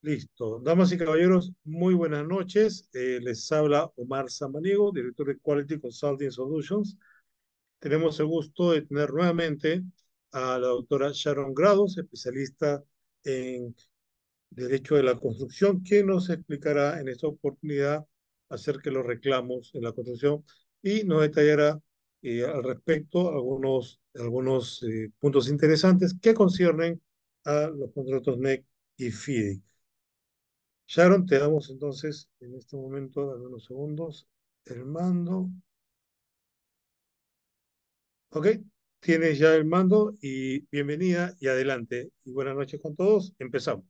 Listo. Damas y caballeros, muy buenas noches. Eh, les habla Omar Samaniego, director de Quality Consulting Solutions. Tenemos el gusto de tener nuevamente a la doctora Sharon Grados, especialista en Derecho de la Construcción, que nos explicará en esta oportunidad acerca de los reclamos en la construcción y nos detallará eh, al respecto algunos, algunos eh, puntos interesantes que conciernen a los contratos NEC y FIDIC. Sharon, te damos entonces en este momento, dame unos segundos, el mando. Ok, tienes ya el mando y bienvenida y adelante. Y buenas noches con todos, empezamos.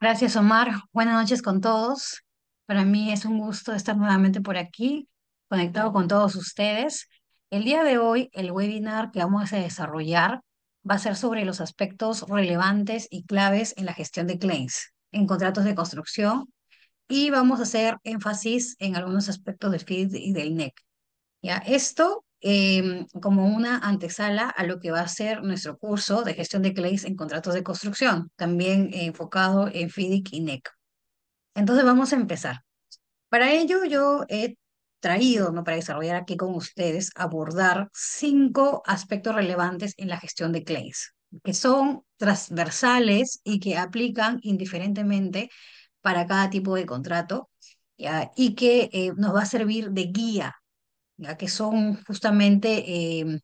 Gracias, Omar. Buenas noches con todos. Para mí es un gusto estar nuevamente por aquí, conectado con todos ustedes. El día de hoy, el webinar que vamos a desarrollar va a ser sobre los aspectos relevantes y claves en la gestión de claims, en contratos de construcción, y vamos a hacer énfasis en algunos aspectos del FID y del NEC. ¿ya? Esto em, como una antesala a lo que va a ser nuestro curso de gestión de claims en contratos de construcción, también enfocado en FIDIC y NEC. Entonces vamos a empezar. Para ello yo he traído ¿no? para desarrollar aquí con ustedes, abordar cinco aspectos relevantes en la gestión de claims, que son transversales y que aplican indiferentemente para cada tipo de contrato y que eh, nos va a servir de guía, ¿ya? que son justamente eh,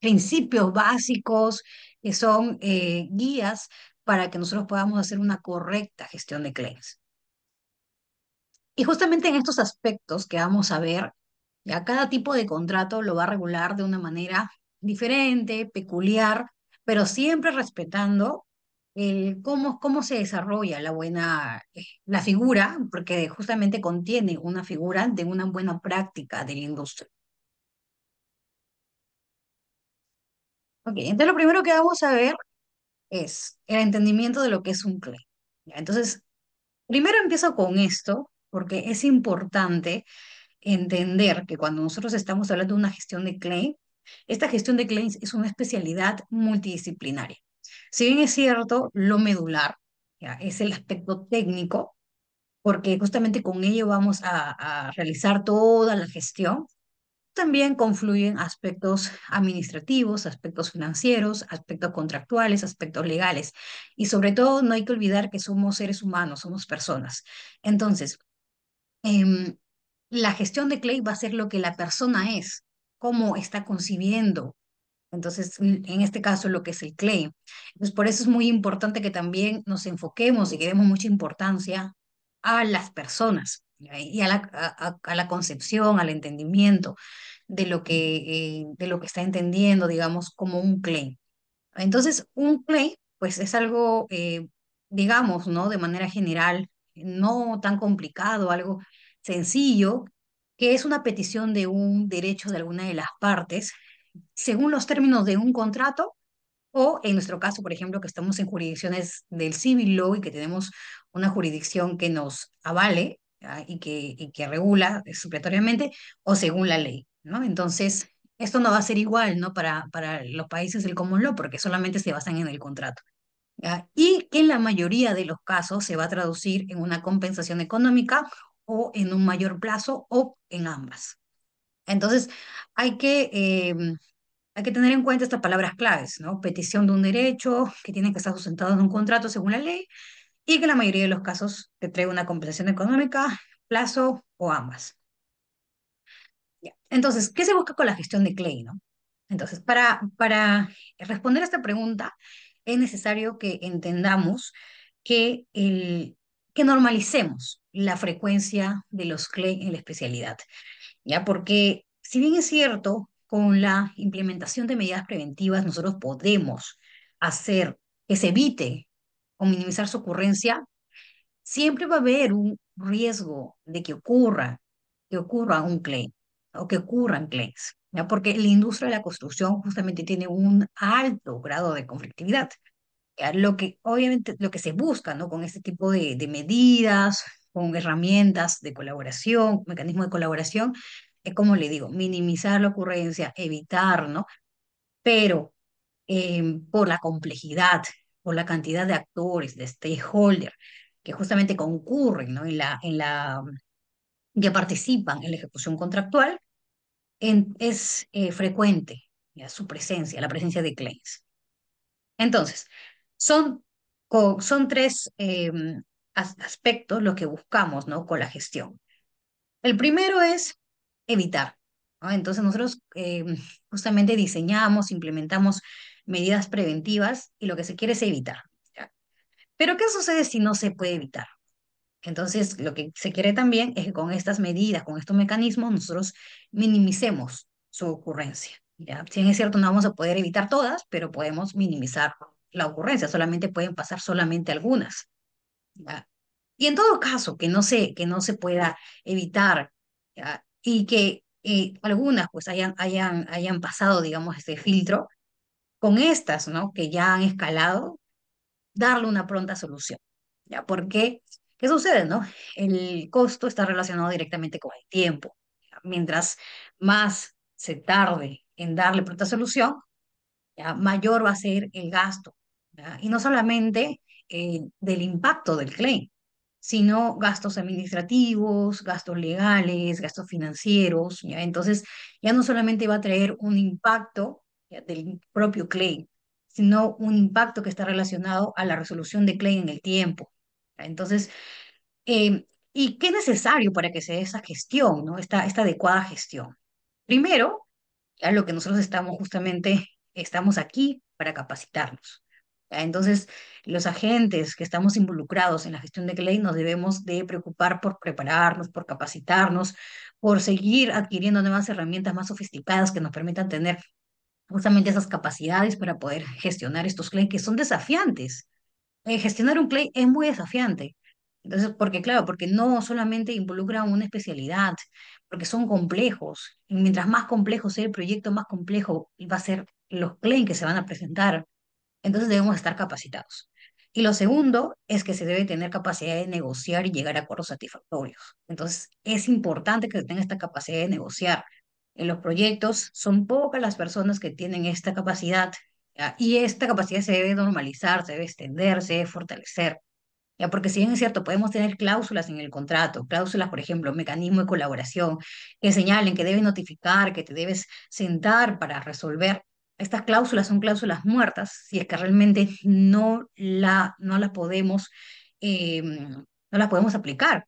principios básicos, que son eh, guías para que nosotros podamos hacer una correcta gestión de claims. Y justamente en estos aspectos que vamos a ver, ya cada tipo de contrato lo va a regular de una manera diferente, peculiar, pero siempre respetando cómo, cómo se desarrolla la buena, eh, la figura, porque justamente contiene una figura de una buena práctica de la industria. Ok, entonces lo primero que vamos a ver es el entendimiento de lo que es un claim. Entonces, primero empiezo con esto, porque es importante entender que cuando nosotros estamos hablando de una gestión de claim, esta gestión de claims es una especialidad multidisciplinaria. Si bien es cierto, lo medular ya, es el aspecto técnico, porque justamente con ello vamos a, a realizar toda la gestión, también confluyen aspectos administrativos, aspectos financieros, aspectos contractuales, aspectos legales. Y sobre todo, no hay que olvidar que somos seres humanos, somos personas. Entonces, Em, la gestión de Clay va a ser lo que la persona es, cómo está concibiendo. Entonces, en este caso, lo que es el Clay. entonces por eso es muy importante que también nos enfoquemos y que demos mucha importancia a las personas ¿eh? y a la, a, la concepción, al entendimiento de lo, que, eh, de lo que está entendiendo, digamos, como un claim. Entonces, un claim, pues es algo, eh, digamos, ¿no? De manera general, no tan complicado, algo sencillo, que es una petición de un derecho de alguna de las partes, según los términos de un contrato o en nuestro caso, por ejemplo, que estamos en jurisdicciones del civil law y que tenemos una jurisdicción que nos avale ah, y, que, que regula supletoriamente o según la ley, ¿no? Entonces, esto no va a ser igual, ¿no? Para, para los países del common law porque solamente se basan en el contrato y que en la mayoría de los casos se va a traducir en una compensación económica o en un mayor plazo o en ambas. Entonces, hay que, em, hay que tener en cuenta estas palabras claves, ¿no? Petición de un derecho que tiene que estar sustentado en un contrato según la ley y que en la mayoría de los casos te trae una compensación económica, plazo o ambas. Entonces, ¿qué se busca con la gestión de Clay, no? Entonces, para, para responder a esta pregunta, es necesario que entendamos que, el, que normalicemos la frecuencia de los CLE en la especialidad, ¿ya? Porque si bien es cierto, con la implementación de medidas preventivas nosotros podemos hacer que se evite o minimizar su ocurrencia, siempre va a haber un riesgo de que ocurra, que ocurra un CLE o que ocurran CLEs porque la industria de la construcción justamente tiene un alto grado de conflictividad. Lo que obviamente lo que se busca ¿no? con este tipo de, medidas, con herramientas de colaboración, mecanismos de colaboración, es como le digo, minimizar la ocurrencia, evitar, ¿no? Pero eh, por la complejidad, por la cantidad de actores, de stakeholders que justamente concurren, ¿no? En la, en la, que participan en la ejecución contractual, es eh, frecuente ya, su presencia, la presencia de claims. Entonces, son, son tres em, aspectos lo que buscamos ¿no? con la gestión. El primero es evitar. Entonces nosotros em, justamente diseñamos, implementamos medidas preventivas y lo que se quiere es evitar. Pero ¿qué sucede si no se puede evitar? Entonces, lo que se quiere también es que con estas medidas, con estos mecanismos, nosotros minimicemos su ocurrencia. ¿ya? Si es cierto, no vamos a poder evitar todas, pero podemos minimizar la ocurrencia. Solamente pueden pasar solamente algunas. ¿ya? Y en todo caso, que no se, que no se pueda evitar y que eh, algunas pues hayan, hayan, hayan pasado, digamos, este filtro, con estas, ¿no? Que ya han escalado, darle una pronta solución. ¿ya? Porque ¿Qué sucede, no? El costo está relacionado directamente con el tiempo. Mientras más se tarde en darle pronta solución, mayor va a ser el gasto. Y no solamente eh, del impacto del claim, sino gastos administrativos, gastos legales, gastos financieros. Entonces, ya no solamente va a traer un impacto del propio claim, sino un impacto que está relacionado a la resolución de claim en el tiempo, entonces, eh, ¿y qué es necesario para que se esa gestión, ¿no? esta, adecuada gestión? Primero, a lo que nosotros estamos justamente, estamos aquí para capacitarnos. Entonces, los agentes que estamos involucrados en la gestión de Clay nos debemos de preocupar por prepararnos, por capacitarnos, por seguir adquiriendo nuevas herramientas más sofisticadas que nos permitan tener justamente esas capacidades para poder gestionar estos claims que son desafiantes, eh, gestionar un CLAY es muy desafiante. Entonces, porque claro, porque no solamente involucra una especialidad, porque son complejos. Y mientras más complejo sea el proyecto, más complejo va a ser los claims que se van a presentar. Entonces debemos estar capacitados. Y lo segundo es que se debe tener capacidad de negociar y llegar a acuerdos satisfactorios. Entonces, es importante que se tenga esta capacidad de negociar. En los proyectos son pocas las personas que tienen esta capacidad Ah, y esta capacidad se debe normalizar, se debe extender, se debe fortalecer. ¿Ya? Porque si bien es cierto, podemos tener cláusulas en el contrato, cláusulas, por ejemplo, mecanismo de colaboración, que señalen que debes notificar, que te debes sentar para resolver. Estas cláusulas son cláusulas muertas si es que realmente no, la, no, las, podemos, em, no las podemos aplicar.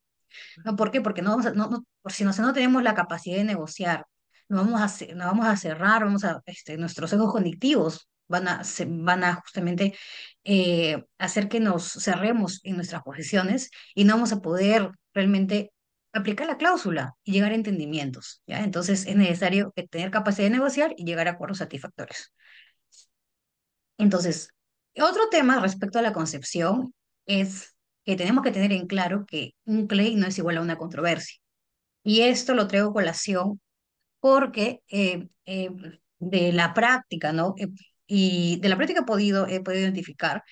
¿No? ¿Por qué? Porque no vamos no, si no, tenemos la capacidad de negociar, no vamos a, no vamos a cerrar vamos a, este, nuestros ojos cognitivos van a, se, van a justamente eh, hacer que nos cerremos en nuestras posiciones y no vamos a poder realmente aplicar la cláusula y llegar a entendimientos. ¿ya? Entonces es necesario tener capacidad de negociar y llegar a acuerdos satisfactorios. Entonces, otro tema respecto a la concepción es que tenemos que tener en claro que un claim no es igual a una controversia. Y esto lo traigo colación porque eh, eh, de la práctica, ¿no? Eh, y de la práctica he podido, he podido identificar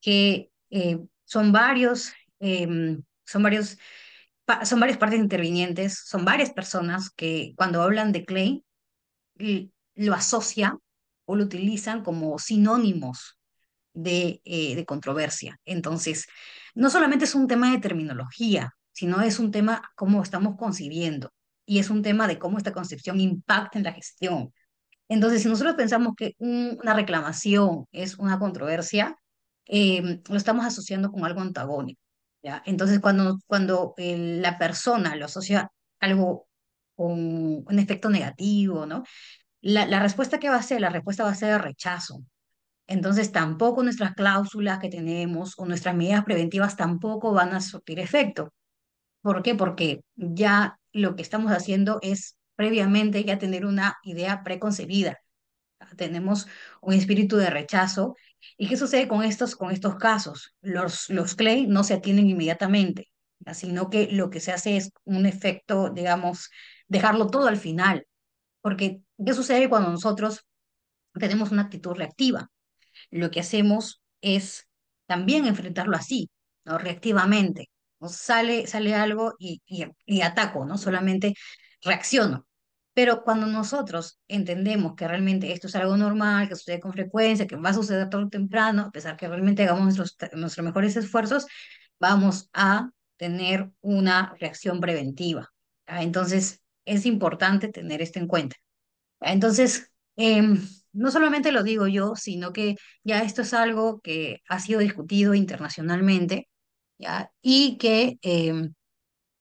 que eh, son varios, em, son varios, son varias partes intervinientes, son varias personas que cuando hablan de Clay lo asocian o lo utilizan como sinónimos de, eh, de, controversia. Entonces, no solamente es un tema de terminología, sino es un tema cómo estamos concibiendo y es un tema de cómo esta concepción impacta en la gestión, entonces, si nosotros pensamos que una reclamación es una controversia, eh, lo estamos asociando con algo antagónico. ¿ya? Entonces, cuando, cuando eh, la persona lo asocia algo con un efecto negativo, ¿no? La, la respuesta que va a ser, la respuesta va a ser rechazo. Entonces, tampoco nuestras cláusulas que tenemos o nuestras medidas preventivas tampoco van a surtir efecto. ¿Por qué? Porque ya lo que estamos haciendo es previamente ya tener una idea preconcebida. Tenemos un espíritu de rechazo. ¿Y qué sucede con estos, con estos casos? Los, los clay no se atienden inmediatamente, sino que lo que se hace es un efecto, digamos, dejarlo todo al final. Porque, ¿qué sucede cuando nosotros tenemos una actitud reactiva? Lo que hacemos es también enfrentarlo así, ¿no? reactivamente. Sale, sale algo y, y, y ataco, ¿no? Solamente reacciono. Pero cuando nosotros entendemos que realmente esto es algo normal, que sucede con frecuencia, que va a suceder todo temprano, a pesar que realmente hagamos nuestros, mejores esfuerzos, vamos a tener una reacción preventiva. Entonces, es importante tener esto en cuenta. Entonces, em, no solamente lo digo yo, sino que ya esto es algo que ha sido discutido internacionalmente y que em,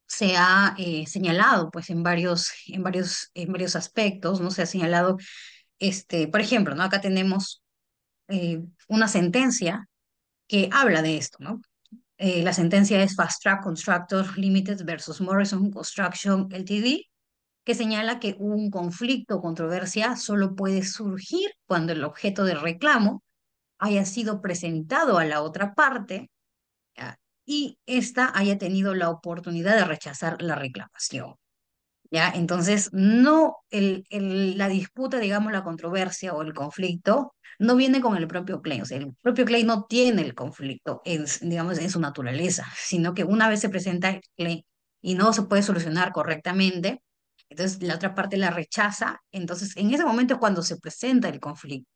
se ha eh, señalado pues en varios, en varios, en varios aspectos, ¿no? Se ha señalado, este, por ejemplo, ¿no? Acá tenemos eh, una sentencia que habla de esto, ¿no? Eh, la sentencia es Fast Track Constructor Limited versus Morrison Construction LTD, que señala que un conflicto o controversia solo puede surgir cuando el objeto de reclamo haya sido presentado a la otra parte y esta haya tenido la oportunidad de rechazar la reclamación. ¿Ya? Entonces, no el, el, la disputa, digamos, la controversia o el conflicto no viene con el propio Clay, O sea, el propio Clay no tiene el conflicto, en, digamos, en su naturaleza, sino que una vez se presenta el Clay y no se puede solucionar correctamente, entonces la otra parte la rechaza. Entonces, en ese momento es cuando se presenta el conflicto.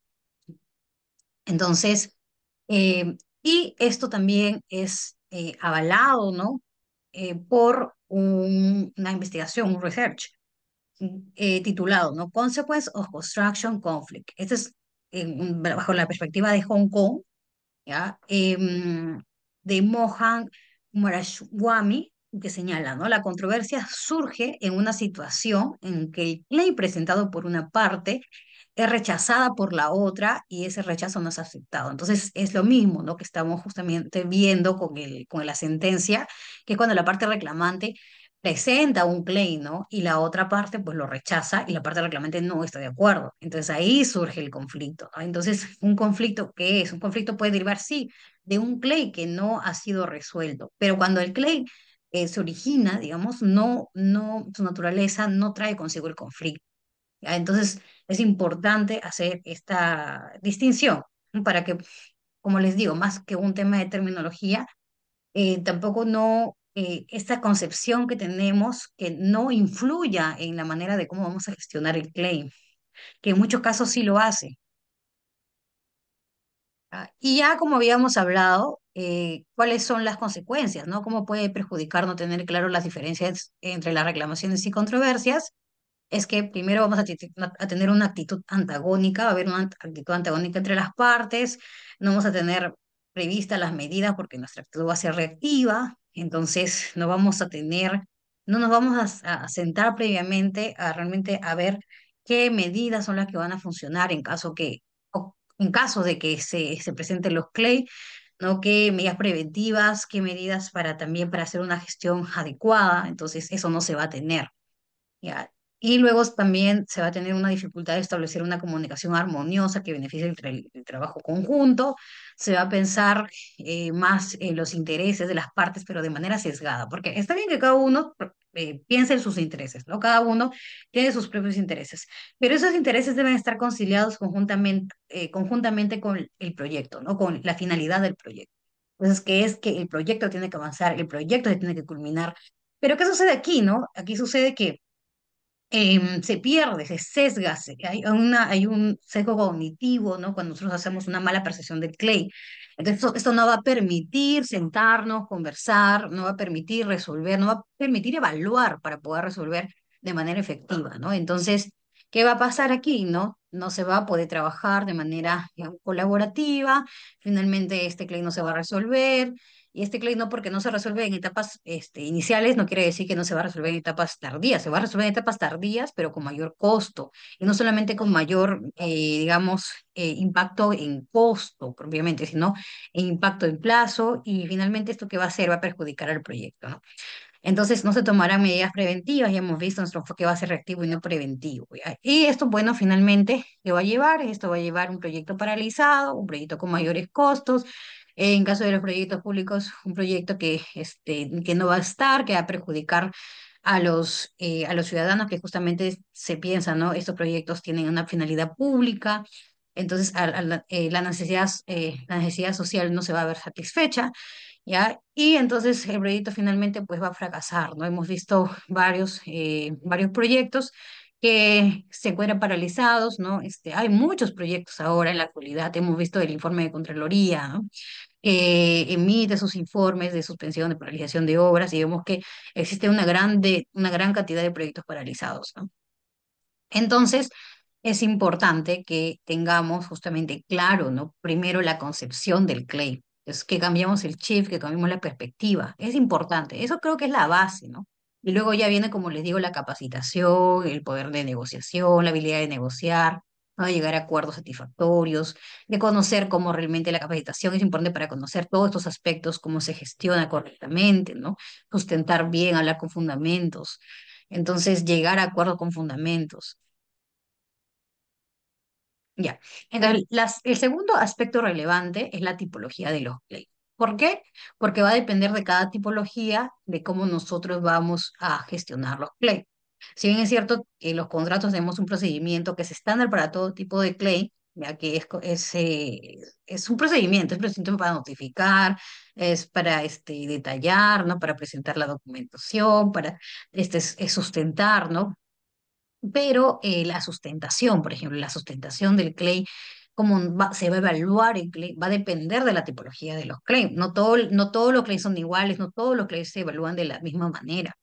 Entonces, eh, y esto también es eh, avalado, ¿no? Eh, por una investigación, un research, eh, titulado, ¿no? Consequence of Construction Conflict. Este es bajo la perspectiva de Hong Kong, ¿ya? Em, de Mohan Marashwamy, que señala, ¿no? La controversia surge en una situación en que el claim presentado por una parte rechazada por la otra y ese rechazo no es aceptado. Entonces es lo mismo ¿no? que estamos justamente viendo con, el, con la sentencia, que cuando la parte reclamante presenta un claim ¿no? y la otra parte pues lo rechaza y la parte reclamante no está de acuerdo. Entonces ahí surge el conflicto. Entonces un conflicto que es, un conflicto puede derivar sí de un claim que no ha sido resuelto, pero cuando el claim eh, se origina, digamos, no, no, su naturaleza no trae consigo el conflicto. Entonces, es importante hacer esta distinción para que, como les digo, más que un tema de terminología, eh, tampoco no eh, esta concepción que tenemos que no influya en la manera de cómo vamos a gestionar el claim, que en muchos casos sí lo hace. Ah, y ya como habíamos hablado, eh, cuáles son las consecuencias, ¿no? Cómo puede perjudicar no tener claro las diferencias entre las reclamaciones y controversias es que primero vamos a, tener una actitud antagónica, va a haber una actitud antagónica entre las partes, no vamos a tener previstas las medidas porque nuestra actitud va a ser reactiva, entonces no vamos a tener, no nos vamos a, sentar previamente a realmente a ver qué medidas son las que van a funcionar en caso que, en caso de que se, se presenten los clay, ¿no? ¿Qué medidas preventivas, qué medidas para también para hacer una gestión adecuada? Entonces, eso no se va a tener. ¿ya? Y luego también se va a tener una dificultad de establecer una comunicación armoniosa que beneficie el, trabajo conjunto. Se va a pensar eh, más en los intereses de las partes, pero de manera sesgada, porque está bien que cada uno eh, piense en sus intereses, ¿no? Cada uno tiene sus propios intereses, pero esos intereses deben estar conciliados conjuntamente, eh, conjuntamente con el proyecto, ¿no? Con la finalidad del proyecto. Entonces, ¿qué es que el proyecto tiene que avanzar, el proyecto tiene que culminar. Pero ¿qué sucede aquí, no? Aquí sucede que Em, se pierde, se sesga, hay, una, hay un sesgo cognitivo, ¿no? Cuando nosotros hacemos una mala percepción del Clay. Entonces, esto, no va a permitir sentarnos, conversar, no va a permitir resolver, no va a permitir evaluar para poder resolver de manera efectiva, ¿no? Entonces, ¿qué va a pasar aquí, no? No se va a poder trabajar de manera colaborativa, finalmente este Clay no se va a resolver, y este clay no porque no se resuelve en etapas este, iniciales, no quiere decir que no se va a resolver en etapas tardías, se va a resolver en etapas tardías, pero con mayor costo, y no solamente con mayor, eh, digamos, eh, impacto en costo propiamente, sino en impacto en plazo, y finalmente esto que va a hacer va a perjudicar al proyecto, ¿no? Entonces no se tomarán medidas preventivas, ya hemos visto nuestro enfoque va a ser reactivo y no preventivo. Y esto, bueno, finalmente, ¿qué va a llevar? Esto va a llevar un proyecto paralizado, un proyecto con mayores costos, en caso de los proyectos públicos, un proyecto que, este, que no va a estar, que va a perjudicar a los, eh, a los ciudadanos, que justamente se piensa, ¿no? Estos proyectos tienen una finalidad pública, entonces eh, la, necesidad, eh, la necesidad social no se va a ver satisfecha. ¿Ya? Y entonces el proyecto finalmente pues va a fracasar, ¿no? Hemos visto varios, varios proyectos que se encuentran paralizados, ¿no? Este, hay muchos proyectos ahora en la actualidad, hemos visto el informe de Contraloría, ¿no? Eh, emite sus informes de suspensión, de paralización de obras, y vemos que existe una, grande, una gran cantidad de proyectos paralizados. ¿no? Entonces, es importante que tengamos justamente claro, ¿no? Primero la concepción del claim, es que cambiamos el chip, que cambiamos la perspectiva, es importante, eso creo que es la base, ¿no? Y luego ya viene, como les digo, la capacitación, el poder de negociación, la habilidad de negociar, de llegar a acuerdos satisfactorios, de conocer cómo realmente la capacitación es importante para conocer todos estos aspectos, cómo se gestiona correctamente, ¿no? Sustentar bien, hablar con fundamentos. Entonces, llegar a acuerdos con fundamentos. Ya. el segundo aspecto relevante es la tipología de los play. ¿Por qué? Porque va a depender de cada tipología, de cómo nosotros vamos a gestionar los play. Si bien es cierto, que los contratos tenemos un procedimiento que es estándar para todo tipo de claim, ya que es, eh, es, un procedimiento, es un procedimiento para notificar, es para este, detallar, ¿no? para presentar la documentación, para este, es sustentar, ¿no? Pero eh, la sustentación, por ejemplo, la sustentación del claim, cómo se va a evaluar el claim, va a depender de la tipología de los claims. No, todo, no todos los claims son iguales, no todos los claims se evalúan de la misma manera.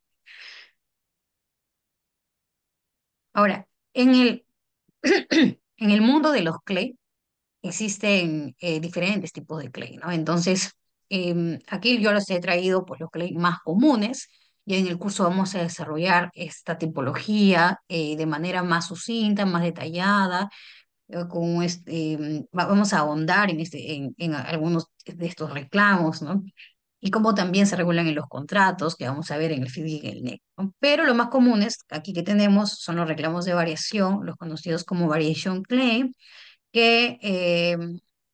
Ahora, en el, en el mundo de los clay existen eh, diferentes tipos de clay, ¿no? Entonces, em, aquí yo los he traído pues, los clay más comunes y en el curso vamos a desarrollar esta tipología eh, de manera más sucinta, más detallada, eh, con este, em, vamos a ahondar en, este, en, en algunos de estos reclamos, ¿no? y cómo también se regulan en los contratos, que vamos a ver en el FIDI y en el NEC. Pero lo más comunes aquí que tenemos son los reclamos de variación, los conocidos como variation claim, que eh,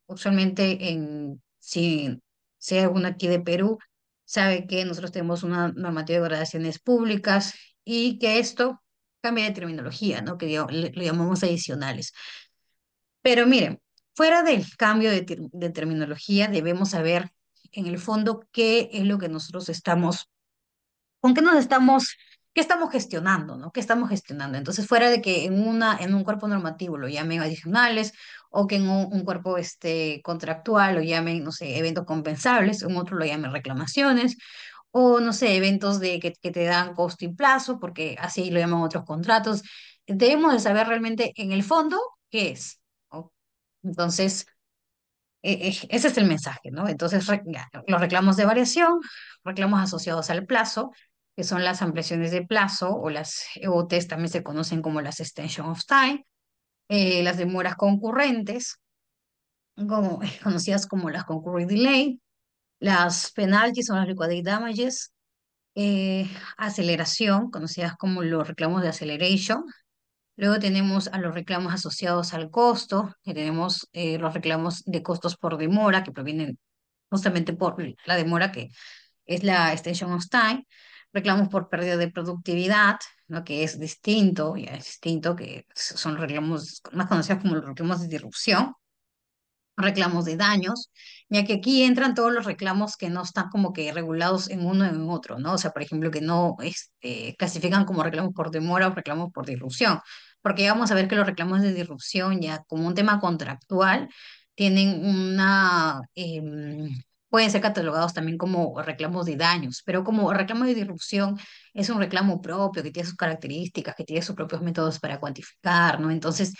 usualmente en, si, sea alguno aquí de Perú, sabe que nosotros tenemos una normativa de gradaciones públicas y que esto cambia de terminología, ¿no? que lo llamamos adicionales. Pero miren, fuera del cambio de terminología, debemos saber en el fondo qué es lo que nosotros estamos, con qué nos estamos, qué estamos gestionando, ¿no? ¿Qué estamos gestionando? Entonces, fuera de que en, una, en un cuerpo normativo lo llamen adicionales o que en un, cuerpo este, contractual lo llamen, no sé, eventos compensables, en otro lo llamen reclamaciones o, no sé, eventos de, que, que te dan costo y plazo, porque así lo llaman otros contratos. Debemos de saber realmente en el fondo qué es. Entonces, e-, e-, ese es el mensaje, ¿no? Entonces, los reclamos de variación, reclamos asociados al plazo, que son las ampliaciones de plazo o las EOTs también se conocen como las extension of time, eh, las demoras concurrentes, conocidas como las concurrent delay, las penalties o las liquidated damages, eh, aceleración, conocidas como los reclamos de acceleration, Luego tenemos a los reclamos asociados al costo, que tenemos eh, los reclamos de costos por demora, que provienen justamente por la demora que es la extension of time, reclamos por pérdida de productividad, ¿no? que es distinto, es distinto, que son reclamos más conocidos como los reclamos de disrupción, reclamos de daños, ya que aquí entran todos los reclamos que no están como que regulados en uno o en otro, ¿no? O sea, por ejemplo, que no este, clasifican como reclamos por demora o reclamos por disrupción, porque vamos a ver que los reclamos de disrupción ya como un tema contractual tienen una... Em, pueden ser catalogados también como reclamos de daños, pero como reclamo de disrupción es un reclamo propio, que tiene sus características, que tiene sus propios métodos para cuantificar, ¿no? Entonces,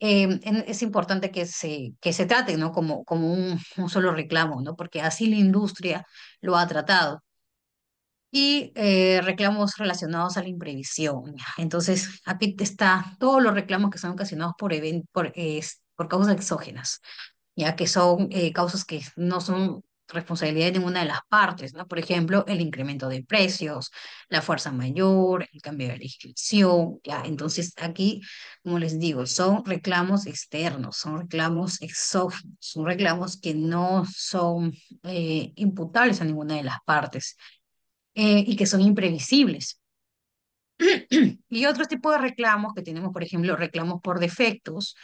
Em, es importante que se, que se trate ¿no? como, como un, solo reclamo, ¿no? porque así la industria lo ha tratado. Y eh, reclamos relacionados a la imprevisión. Entonces, aquí está todos los reclamos que son ocasionados por, por, es por causas exógenas, ya que son eh, causas que no son responsabilidad de ninguna de las partes, ¿no? Por ejemplo, el incremento de precios, la fuerza mayor, el cambio de legislación, ¿ya? Entonces, aquí, como les digo, son reclamos externos, son reclamos exógenos, son reclamos que no son eh, imputables a ninguna de las partes eh, y que son imprevisibles. y otro tipo de reclamos que tenemos, por ejemplo, reclamos por defectos,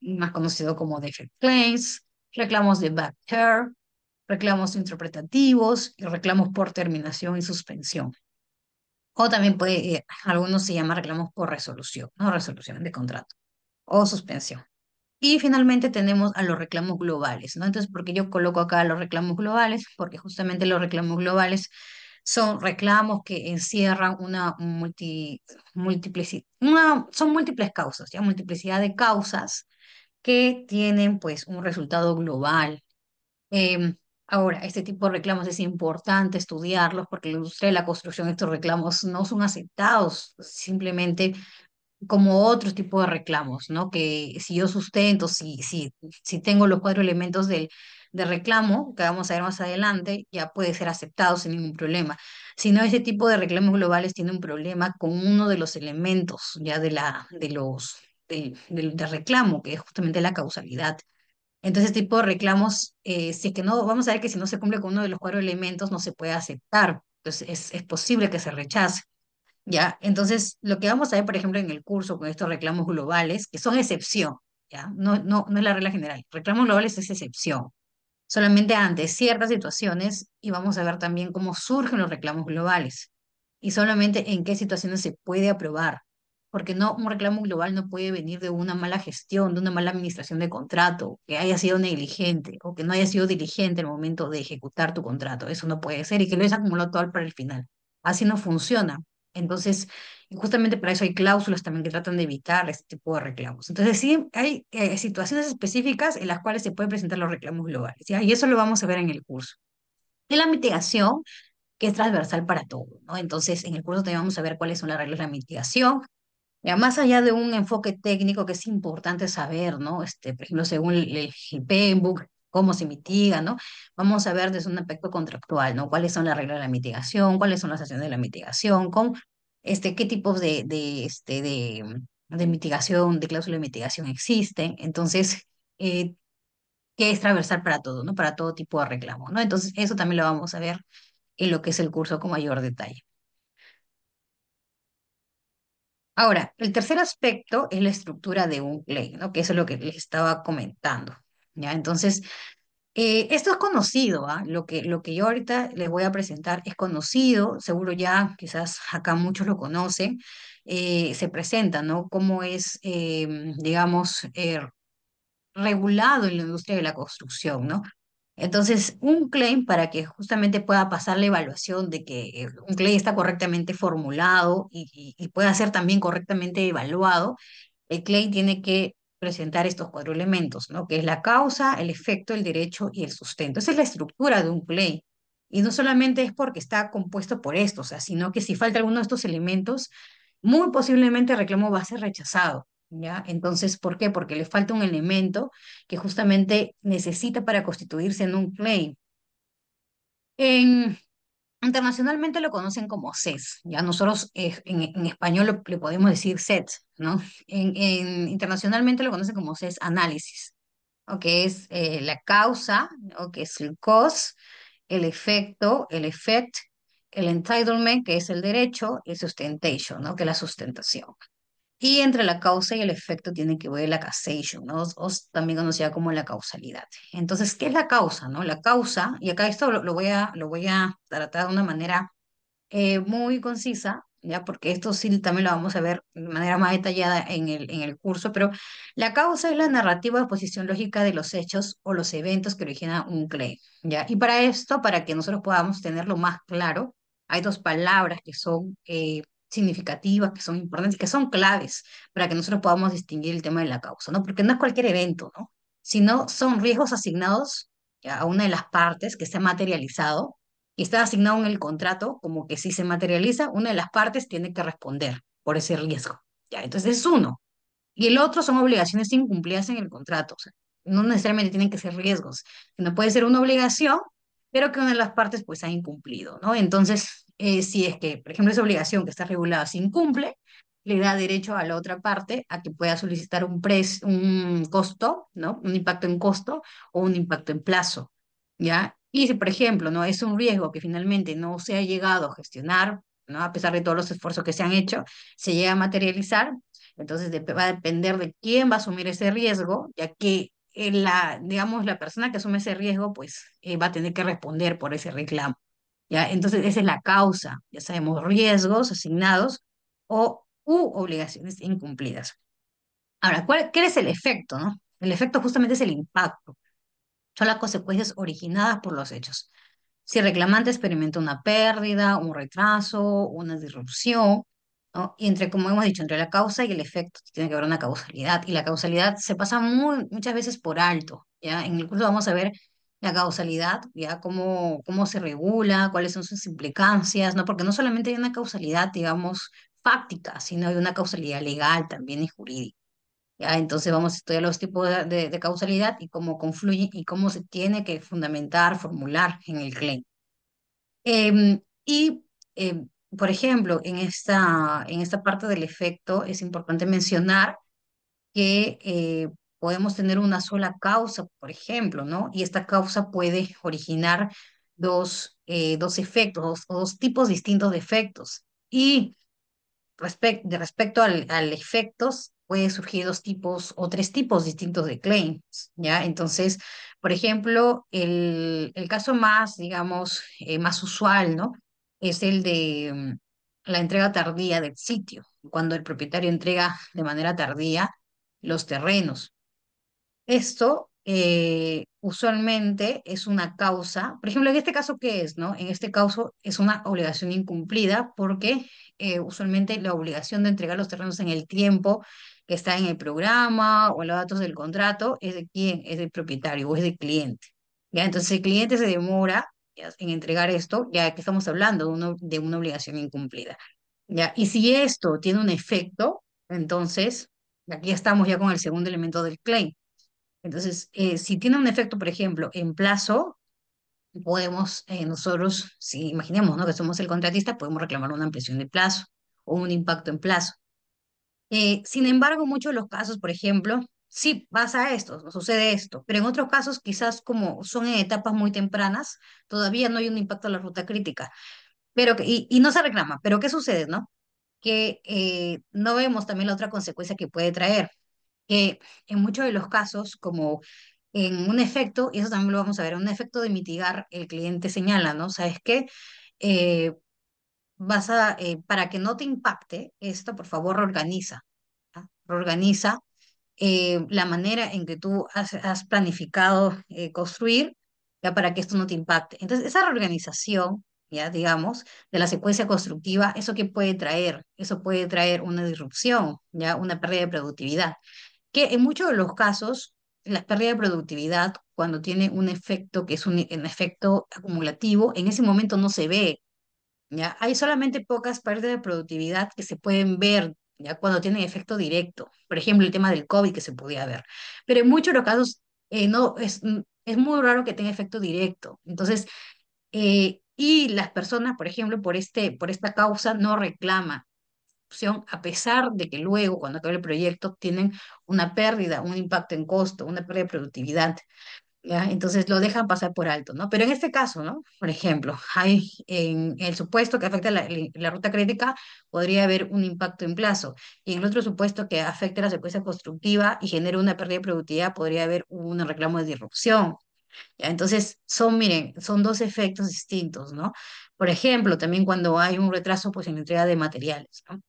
más conocido como defect claims, reclamos de back care, reclamos interpretativos y reclamos por terminación y suspensión. O también puede, eh, algunos se llaman reclamos por resolución, no resolución de contrato o suspensión. Y finalmente tenemos a los reclamos globales, ¿no? Entonces, ¿por qué yo coloco acá los reclamos globales? Porque justamente los reclamos globales son reclamos que encierran una, multi, son múltiples causas, ya multiplicidad de causas que tienen pues un resultado global. Em, Ahora, este tipo de reclamos es importante estudiarlos porque la industria de la construcción, estos reclamos no son aceptados simplemente como otro tipo de reclamos, ¿no? Que si yo sustento, si, si, si tengo los cuatro elementos del, de reclamo, que vamos a ver más adelante, ya puede ser aceptado sin ningún problema. Si no, ese tipo de reclamos globales tiene un problema con uno de los elementos ya de, la, de los del de reclamo, que es justamente la causalidad. Entonces, tipo de reclamos, eh, si es que no, vamos a ver que si no se cumple con uno de los cuatro elementos, no se puede aceptar. Entonces, es, es posible que se rechace. ¿ya? Entonces, lo que vamos a ver, por ejemplo, en el curso con estos reclamos globales, que son excepción, ¿ya? No, no, no es la regla general. Reclamos globales es excepción. Solamente ante ciertas situaciones y vamos a ver también cómo surgen los reclamos globales y solamente en qué situaciones se puede aprobar porque no, un reclamo global no puede venir de una mala gestión, de una mala administración de contrato, que haya sido negligente o que no haya sido diligente el momento de ejecutar tu contrato. Eso no puede ser y que lo hayas acumulado todo para el final. Así no funciona. Entonces, justamente para eso hay cláusulas también que tratan de evitar este tipo de reclamos. Entonces, sí, hay eh, situaciones específicas en las cuales se pueden presentar los reclamos globales. Y eso lo vamos a ver en el curso. Y la mitigación, que es transversal para todo. ¿no? Entonces, en el curso también vamos a ver cuáles son las reglas de la mitigación, más allá de un enfoque técnico que es importante saber, ¿no? Este, por ejemplo, según el, el, cómo se mitiga, ¿no? Vamos a ver desde un aspecto contractual, ¿no? ¿Cuáles son las reglas de la mitigación? ¿Cuáles son las acciones de la mitigación? Con, este, ¿Qué tipos de, de, este, de, de mitigación, de cláusula de mitigación existen? Entonces, eh, ¿qué es transversal para todo, ¿no? Para todo tipo de reclamo, ¿no? Entonces, eso también lo vamos a ver en lo que es el curso con mayor detalle. Ahora, el tercer aspecto es la estructura de un play, ¿no? que eso es lo que les estaba comentando. ¿ya? Entonces, eh, esto es conocido, ¿ah? lo, que, lo que yo ahorita les voy a presentar es conocido, seguro ya quizás acá muchos lo conocen, eh, se presenta, ¿no? Cómo es, eh, digamos, regulado en la industria de la construcción, ¿no? Entonces, un claim para que justamente pueda pasar la evaluación de que eh, un claim está correctamente formulado y, pueda ser también correctamente evaluado, el claim tiene que presentar estos cuatro elementos, ¿no? que es la causa, el efecto, el derecho y el sustento. Esa es la estructura de un claim. Y no solamente es porque está compuesto por esto, sino que si falta alguno de estos elementos, muy posiblemente el reclamo va a ser rechazado. Entonces, ¿por qué? Porque le falta un elemento que justamente necesita para constituirse en un claim. En, internacionalmente lo conocen como CES, ¿ya? Nosotros eh, en, español le podemos decir SET, ¿no? En, internacionalmente lo conocen como CES análisis, o que es eh, la causa, o que es el cause, el efecto, el effect, el entitlement, que es el derecho, y sustentation, ¿no? Que es la sustentación. Y entre la causa y el efecto tiene que ver la causation, ¿no? o, también conocida como la causalidad. Entonces, ¿qué es la causa? ¿no? La causa, y acá esto lo, voy, a, lo voy a tratar de una manera eh, muy concisa, ya porque esto sí también lo vamos a ver de manera más detallada en el, en el curso, pero la causa es la narrativa de posición lógica de los hechos o los eventos que origina un claim, ¿ya? Y para esto, para que nosotros podamos tenerlo más claro, hay dos palabras que son eh, significativas, que son importantes, que son claves para que nosotros podamos distinguir el tema de la causa, ¿no? Porque no es cualquier evento, ¿no? Sino son riesgos asignados a una de las partes que se ha materializado y está asignado en el contrato como que si se materializa, una de las partes tiene que responder por ese riesgo. Ya, entonces es uno. Y el otro son obligaciones incumplidas en el contrato. O sea, no necesariamente tienen que ser riesgos, no puede ser una obligación, pero que una de las partes pues ha incumplido, ¿no? Entonces, eh, si es que, por ejemplo, esa obligación que está regulada se incumple, le da derecho a la otra parte a que pueda solicitar un, un costo, ¿no? Un impacto en costo o un impacto en plazo, ¿ya? Y si, por ejemplo, no es un riesgo que finalmente no se ha llegado a gestionar, ¿no? A pesar de todos los esfuerzos que se han hecho, se llega a materializar, entonces va a depender de quién va a asumir ese riesgo, ya que eh, la, digamos, la persona que asume ese riesgo, pues eh, va a tener que responder por ese reclamo. Entonces, esa es la causa, ya sabemos, riesgos asignados o u obligaciones incumplidas. Ahora, ¿cuál, ¿qué es el efecto? ¿no? El efecto justamente es el impacto. Son las consecuencias originadas por los hechos. Si el reclamante experimenta una pérdida, un retraso, una disrupción, ¿no? Y entre, como hemos dicho, entre la causa y el efecto, tiene que haber una causalidad. Y la causalidad se pasa muchas veces por alto. ¿ya? En el curso vamos a ver la causalidad, ya cómo, cómo se regula, cuáles son sus implicancias, ¿no? Porque no solamente hay una causalidad, digamos, fáctica, sino hay una causalidad legal también y jurídica. ¿ya? Entonces vamos a estudiar los tipos de, causalidad y cómo confluye y cómo se tiene que fundamentar, formular en el claim. Em, y, em, por ejemplo, en esta, en esta parte del efecto es importante mencionar que eh, podemos tener una sola causa, por ejemplo, ¿no? Y esta causa puede originar dos, eh, dos efectos dos, tipos distintos de efectos. Y respecto de respecto al, al efectos, puede surgir dos tipos o tres tipos distintos de claims, ¿ya? Entonces, por ejemplo, el, el caso más, digamos, eh, más usual, ¿no? Es el de mm, la entrega tardía del sitio, cuando el propietario entrega de manera tardía los terrenos. Esto eh, usualmente es una causa, por ejemplo, en este caso, ¿qué es? No? En este caso es una obligación incumplida porque eh, usualmente la obligación de entregar los terrenos en el tiempo que está en el programa o en los datos del contrato es de quién, es del propietario o es del cliente. ¿ya? Entonces el cliente se demora en entregar esto, ya que estamos hablando de, uno, de una obligación incumplida. ¿ya? Y si esto tiene un efecto, entonces aquí estamos ya con el segundo elemento del claim entonces, eh, si tiene un efecto, por ejemplo, en plazo, podemos eh, nosotros, si imaginemos ¿no? que somos el contratista, podemos reclamar una ampliación de plazo o un impacto en plazo. Eh, sin embargo, muchos de los casos, por ejemplo, sí pasa esto, sucede esto, pero en otros casos quizás como son en etapas muy tempranas, todavía no hay un impacto a la ruta crítica. Pero y, no se reclama, pero ¿qué sucede, no? Que no vemos también la otra consecuencia que puede traer que en muchos de los casos, como en un efecto, y eso también lo vamos a ver, un efecto de mitigar, el cliente señala, ¿no? ¿Sabes qué? Eh, vas a, eh, para que no te impacte esto, por favor, reorganiza. Reorganiza eh, la manera en que tú has, has planificado eh, construir ya para que esto no te impacte. Entonces, esa reorganización, ya digamos, de la secuencia constructiva, ¿eso qué puede traer? Eso puede traer una disrupción, ya una pérdida de productividad que en muchos de los casos la pérdida de productividad, cuando tiene un efecto que es un, efecto acumulativo, en ese momento no se ve. ¿ya? Hay solamente pocas pérdidas de productividad que se pueden ver ya cuando tienen efecto directo. Por ejemplo, el tema del COVID que se podía ver. Pero en muchos de los casos eh, no, es, mm, es muy raro que tenga efecto directo. Entonces, eh, y las personas, por ejemplo, por, este, por esta causa no reclaman a pesar de que luego, cuando acabe el proyecto, tienen una pérdida, un impacto en costo, una pérdida de productividad. ¿ya? Entonces lo dejan pasar por alto, ¿no? Pero en este caso, ¿no? Por ejemplo, hay en el supuesto que afecta la, ruta crítica, podría haber un impacto en plazo. Y en el otro supuesto que afecta la secuencia constructiva y genera una pérdida de productividad, podría haber un reclamo de disrupción. ¿ya? Entonces, son, miren, son dos efectos distintos, ¿no? Por ejemplo, también cuando hay un retraso pues, en la entrega de materiales, ¿no?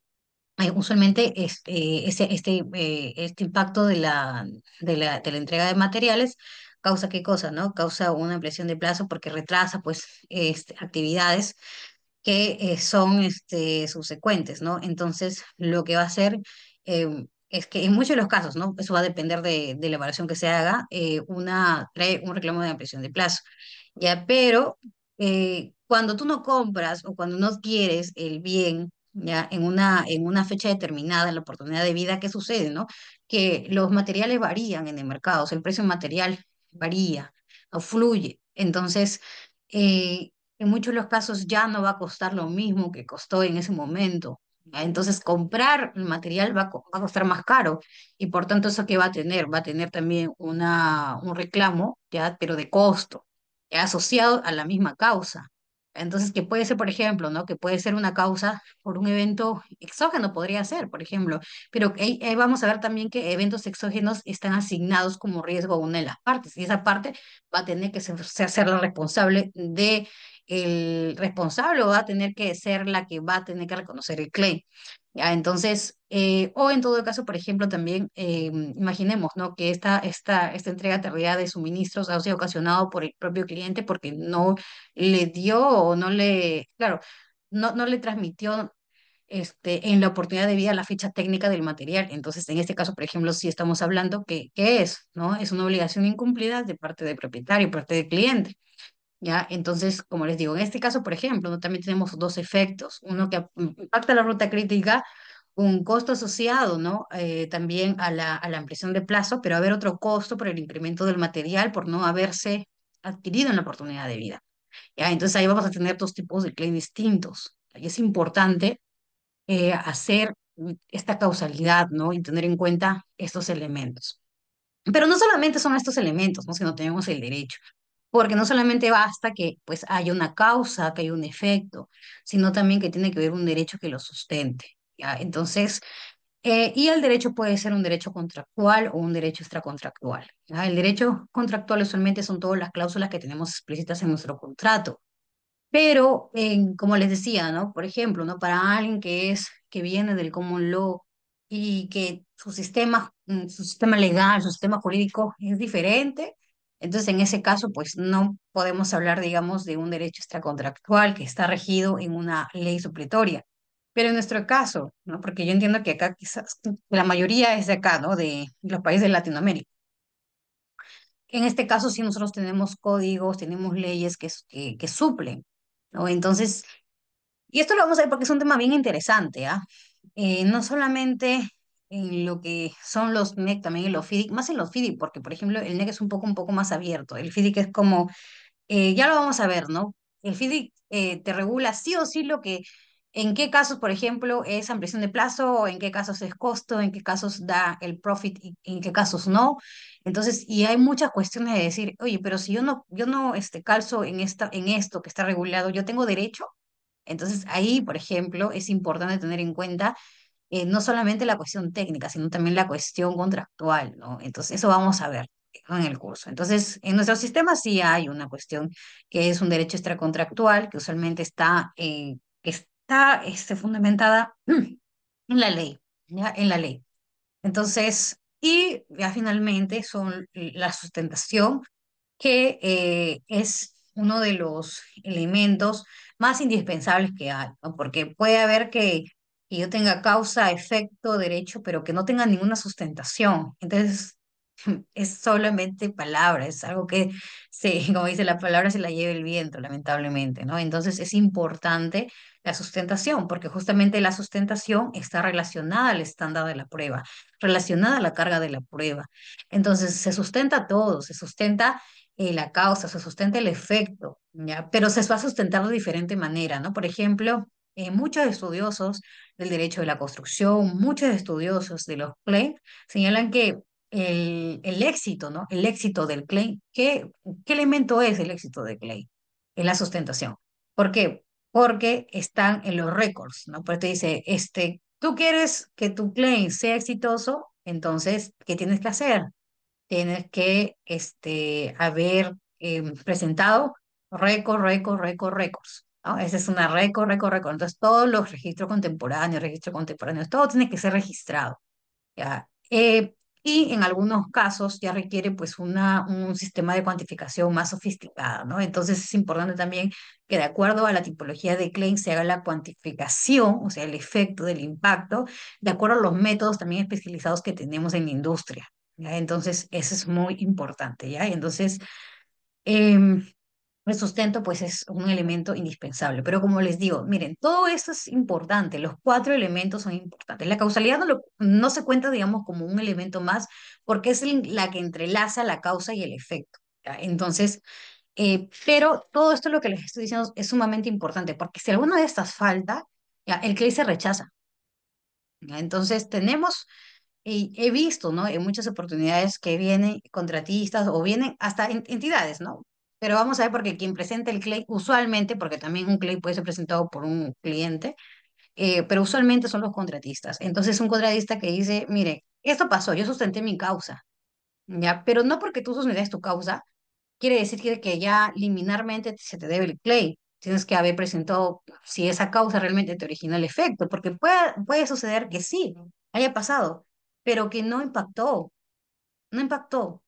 usualmente este, este, eh, este impacto de la, de la, entrega de materiales causa qué cosa, ¿no? Causa una ampliación de plazo porque retrasa, pues, este, actividades que eh, son este, subsecuentes, ¿no? Entonces, lo que va a hacer em, es que en muchos de los casos, ¿no? Eso va a depender de, la evaluación que se haga, eh, una, trae un reclamo de ampliación de plazo, ¿ya? Pero cuando tú no compras o cuando no quieres el bien ya en una, en una fecha determinada, en la oportunidad de vida, que sucede? ¿no? Que los materiales varían en el mercado, o sea, el precio material varía o fluye. Entonces, eh, en muchos de los casos ya no va a costar lo mismo que costó en ese momento. Entonces, comprar el material va a, costar más caro y por tanto, ¿eso que va a tener? Va a tener también una, un reclamo, ya, pero de costo, asociado a la misma causa. Entonces, que puede ser, por ejemplo, ¿no? Que puede ser una causa por un evento exógeno, podría ser, por ejemplo. Pero ahí eh, vamos a ver también que eventos exógenos están asignados como riesgo a una de las partes. Y esa parte va a tener que ser la responsable de el responsable va a tener que ser la que va a tener que reconocer el claim. ¿ya? Entonces, eh, o en todo caso, por ejemplo, también eh, imaginemos ¿no? que esta, esta, esta entrega tardía de suministros ha sido ocasionado por el propio cliente porque no le dio o no le, claro, no, no le transmitió este, en la oportunidad de vida la ficha técnica del material. Entonces, en este caso, por ejemplo, si estamos hablando que, ¿qué es? ¿no? Es una obligación incumplida de parte del propietario, parte del cliente. Entonces, como les digo, en este caso, por ejemplo, ¿no? también tenemos dos efectos, uno que impacta la ruta crítica, un costo asociado ¿no? Eh, también a la, a la ampliación de plazo, pero haber otro costo por el incremento del material por no haberse adquirido en la oportunidad de vida. ¿ya? Entonces ahí vamos a tener dos tipos de claim distintos. Y es importante eh, hacer esta causalidad ¿no? y tener en cuenta estos elementos. Pero no solamente son estos elementos, ¿no? sino tenemos el derecho porque no solamente basta que pues haya una causa, que haya un efecto, sino también que tiene que haber un derecho que lo sustente. Entonces, eh, y el derecho puede ser un derecho contractual o un derecho extracontractual. El derecho contractual usualmente son todas las cláusulas que tenemos explícitas en nuestro contrato. Pero, como les decía, ¿no? Por ejemplo, ¿no? Para alguien que es, que viene del common law y que su sistema, mm, su sistema legal, su sistema jurídico es diferente, entonces, en ese caso, pues no podemos hablar, digamos, de un derecho extracontractual que está regido en una ley supletoria. Pero en nuestro caso, ¿no? porque yo entiendo que acá quizás la mayoría es de acá, ¿no? de los países de Latinoamérica. En este caso, sí, nosotros tenemos códigos, tenemos leyes que, que, suplen. ¿no? Entonces, y esto lo vamos a ver porque es un tema bien interesante. ¿ah? Eh, no solamente en lo que son los NEC también en los FIDIC, más en los FIDIC, porque por ejemplo el NEC es un poco, un poco más abierto, el FIDIC es como, eh, ya lo vamos a ver, ¿no? El FIDIC eh, te regula sí o sí lo que, en qué casos, por ejemplo, es ampliación de plazo, en qué casos es costo, en qué casos da el profit y en qué casos no. Entonces, y hay muchas cuestiones de decir, oye, pero si yo no, yo no este, calzo en, esta, en esto que está regulado, ¿yo tengo derecho? Entonces, ahí, por ejemplo, es importante tener en cuenta eh, no solamente la cuestión técnica, sino también la cuestión contractual, ¿no? Entonces, eso vamos a ver en el curso. Entonces, en nuestro sistema sí hay una cuestión que es un derecho extracontractual, que usualmente está, eh, está este, fundamentada en la ley, ¿ya? En la ley. Entonces, y ya finalmente son la sustentación, que eh, es uno de los elementos más indispensables que hay, ¿no? porque puede haber que yo tenga causa, efecto, derecho, pero que no tenga ninguna sustentación. Entonces, es solamente palabra, es algo que, se, como dice la palabra, se la lleva el viento, lamentablemente, ¿no? Entonces, es importante la sustentación, porque justamente la sustentación está relacionada al estándar de la prueba, relacionada a la carga de la prueba. Entonces, se sustenta todo, se sustenta eh, la causa, se sustenta el efecto, ¿ya? Pero se va a sustentar de diferente manera, ¿no? Por ejemplo, eh, muchos estudiosos del derecho de la construcción, muchos estudiosos de los claims señalan que el, el, éxito, ¿no? El éxito del claim, ¿qué, ¿qué elemento es el éxito del claim? Es la sustentación. ¿Por qué? Porque están en los récords, ¿no? Por te dice, este, tú quieres que tu claim sea exitoso, entonces, ¿qué tienes que hacer? Tienes que este, haber em, presentado récord, récord, récord, récords. Esa es una récord, récord, récord. Entonces, todos los registros contemporáneos, registros contemporáneos, todo tiene que ser registrado. ¿ya? Eh, y en algunos casos ya requiere pues una, un sistema de cuantificación más sofisticado, ¿no? Entonces es importante también que de acuerdo a la tipología de claim se haga la cuantificación, o sea, el efecto del impacto, de acuerdo a los métodos también especializados que tenemos en la industria, ¿ya? Entonces eso es muy importante, ¿ya? Entonces... Eh, el sustento pues es un elemento indispensable. Pero como les digo, miren, todo esto es importante, los cuatro elementos son importantes. La causalidad no, lo, no se cuenta, digamos, como un elemento más porque es la que entrelaza la causa y el efecto. Entonces, eh, pero todo esto lo que les estoy diciendo es sumamente importante porque si alguna de estas falta, el cliente se rechaza. Entonces, tenemos he visto, ¿no? En muchas oportunidades que vienen contratistas o vienen hasta entidades, ¿no? pero vamos a ver porque quien presenta el claim, usualmente, porque también un claim puede ser presentado por un cliente, eh, pero usualmente son los contratistas. Entonces un contratista que dice, mire, esto pasó, yo sustenté mi causa, ¿ya? Pero no porque tú sustentes tu causa, quiere decir que, ya liminarmente se te debe el claim. Tienes que haber presentado si esa causa realmente te originó el efecto, porque puede, puede suceder que sí, haya pasado, pero que no impactó, no impactó.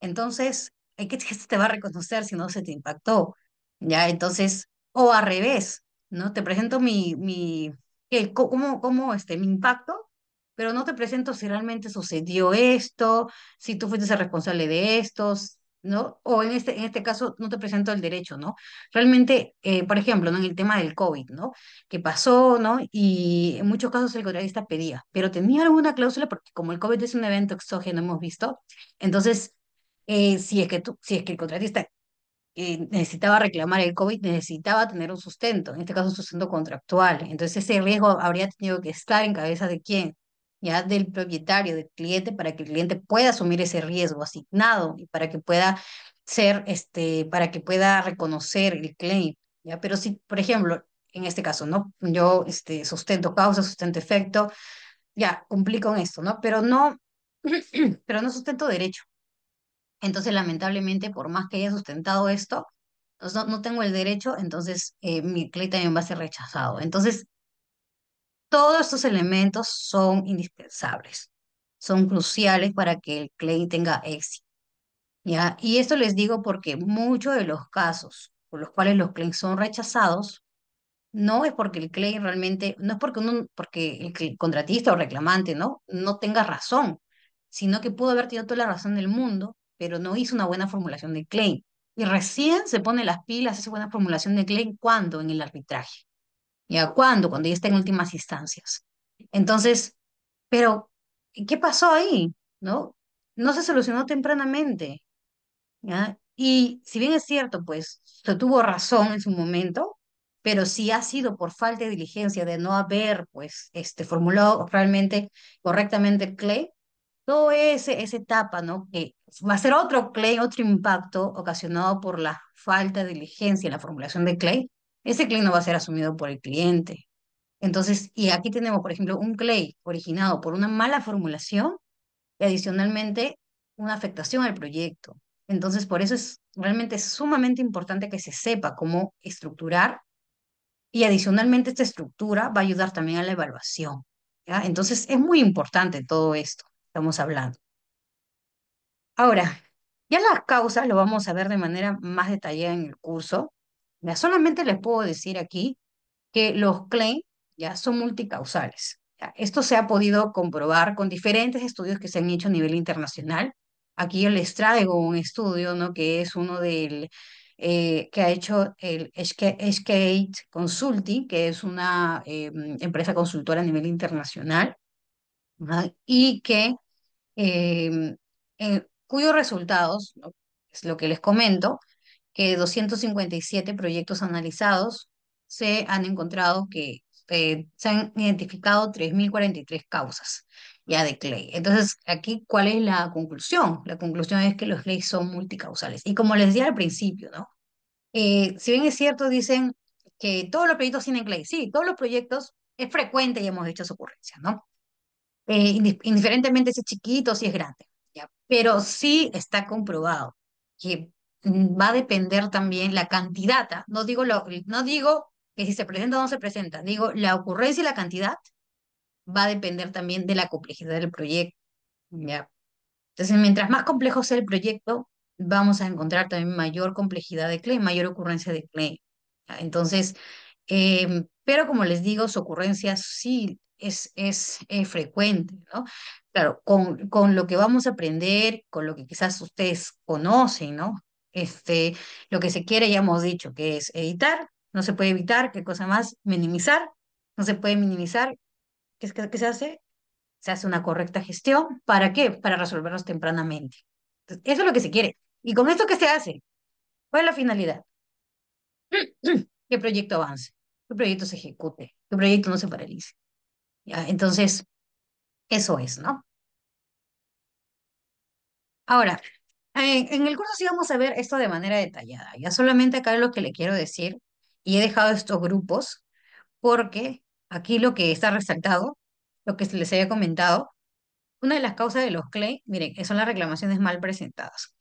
Entonces, ¿qué, te va a reconocer si no se te impactó? ¿Ya? Entonces, o al revés, ¿no? Te presento mi, mi, cómo, cómo este, mi impacto, pero no te presento si realmente sucedió esto, si tú fuiste el responsable de estos, ¿no? O en este, en este caso, no te presento el derecho, ¿no? Realmente, eh, por ejemplo, ¿no? en el tema del COVID, ¿no? Que pasó, ¿no? Y en muchos casos el contratista pedía, pero tenía alguna cláusula, porque como el COVID es un evento exógeno, hemos visto, entonces eh, si, es que tú, si es el contratista eh, necesitaba reclamar el COVID, necesitaba tener un sustento, en este caso un sustento contractual. Entonces ese riesgo habría tenido que estar en cabeza de quién, ya del propietario, del cliente, para que el cliente pueda asumir ese riesgo asignado y para que pueda ser, este, para que pueda reconocer el claim. ¿ya? Pero si, por ejemplo, en este caso, ¿no? Yo este, sustento causa, sustento efecto, ya, cumplí con esto, ¿no? Pero no, pero no sustento derecho. Entonces, lamentablemente, por más que haya sustentado esto, pues, no, tengo el derecho, entonces eh, mi claim también va a ser rechazado. Entonces, todos estos elementos son indispensables, son cruciales para que el claim tenga éxito. ¿ya? Y esto les digo porque muchos de los casos por los cuales los claims son rechazados, no es porque el claim realmente, no es porque, porque el contratista o reclamante ¿no? no tenga razón, sino que pudo haber tenido toda la razón del mundo, pero no hizo una buena formulación de claim. Y recién se pone las pilas, hace buena formulación de claim cuando en el arbitraje. ¿Ya cuándo? Cuando ya está en últimas instancias. Entonces, pero, ¿qué pasó ahí? ¿No? No se solucionó tempranamente. ¿ya? Y si bien es cierto, pues, se tuvo razón en su momento, pero si ha sido por falta de diligencia, de no haber, pues, este, formulado realmente, correctamente Klein, todo ese, esa etapa, ¿no? Que va a ser otro Clay, otro impacto ocasionado por la falta de diligencia en la formulación de Clay, ese Clay no va a ser asumido por el cliente. Entonces, y aquí tenemos, por ejemplo, un Clay originado por una mala formulación y adicionalmente una afectación al proyecto. Entonces, por eso es realmente sumamente importante que se sepa cómo estructurar y adicionalmente esta estructura va a ayudar también a la evaluación. ¿ya? Entonces, es muy importante todo esto estamos hablando. Ahora, ya las causas lo vamos a ver de manera más detallada en el curso. Ya solamente les puedo decir aquí que los claims ya son multicausales. esto se ha podido comprobar con diferentes estudios que se han hecho a nivel internacional. Aquí yo les traigo un estudio, ¿no? Que es uno del eh, que ha hecho el Escape Consulting, que es una em, empresa consultora a nivel internacional, y que Em, eh, cuyos resultados, es lo que les comento, que 257 proyectos analizados se han encontrado que eh, se han identificado 3.043 causas ya de Clay. Entonces, aquí, ¿cuál es la conclusión? La conclusión es que los Clay son multicausales. Y como les decía al principio, ¿no? Eh, si bien es cierto, dicen que todos los proyectos tienen Clay. Sí, todos los proyectos es frecuente y hemos hecho esa ocurrencia, ¿no? Eh, indiferentemente si es chiquito o si es grande, ¿ya? pero sí está comprobado que mm, va a depender también la cantidad, ¿ah? no digo, no digo que si se presenta o no se presenta, digo la ocurrencia y la cantidad va a depender también de la complejidad del proyecto. ¿ya? Entonces, mientras más complejo sea el proyecto, vamos a encontrar también mayor complejidad de claim, mayor ocurrencia de claim. Entonces, em, pero como les digo, su ocurrencia sí es, es eh, frecuente, ¿no? Claro, con, con, lo que vamos a aprender, con lo que quizás ustedes conocen, ¿no? Este, lo que se quiere, ya hemos dicho, que es editar no se puede evitar, qué cosa más, minimizar, no se puede minimizar, ¿qué, qué, qué se hace? Se hace una correcta gestión, ¿para qué? Para resolverlos tempranamente. eso es lo que se quiere. ¿Y con esto qué se hace? ¿Cuál es la finalidad? ¿qué proyecto avance, que proyecto se ejecute, que proyecto no se paralice. Entonces, eso es, ¿no? Ahora, eh, en, el curso sí vamos a ver esto de manera detallada. Ya solamente acá es lo que le quiero decir, y he dejado estos grupos, porque aquí lo que está resaltado, lo que les había comentado, una de las causas de los CLE, miren, son las reclamaciones mal presentadas.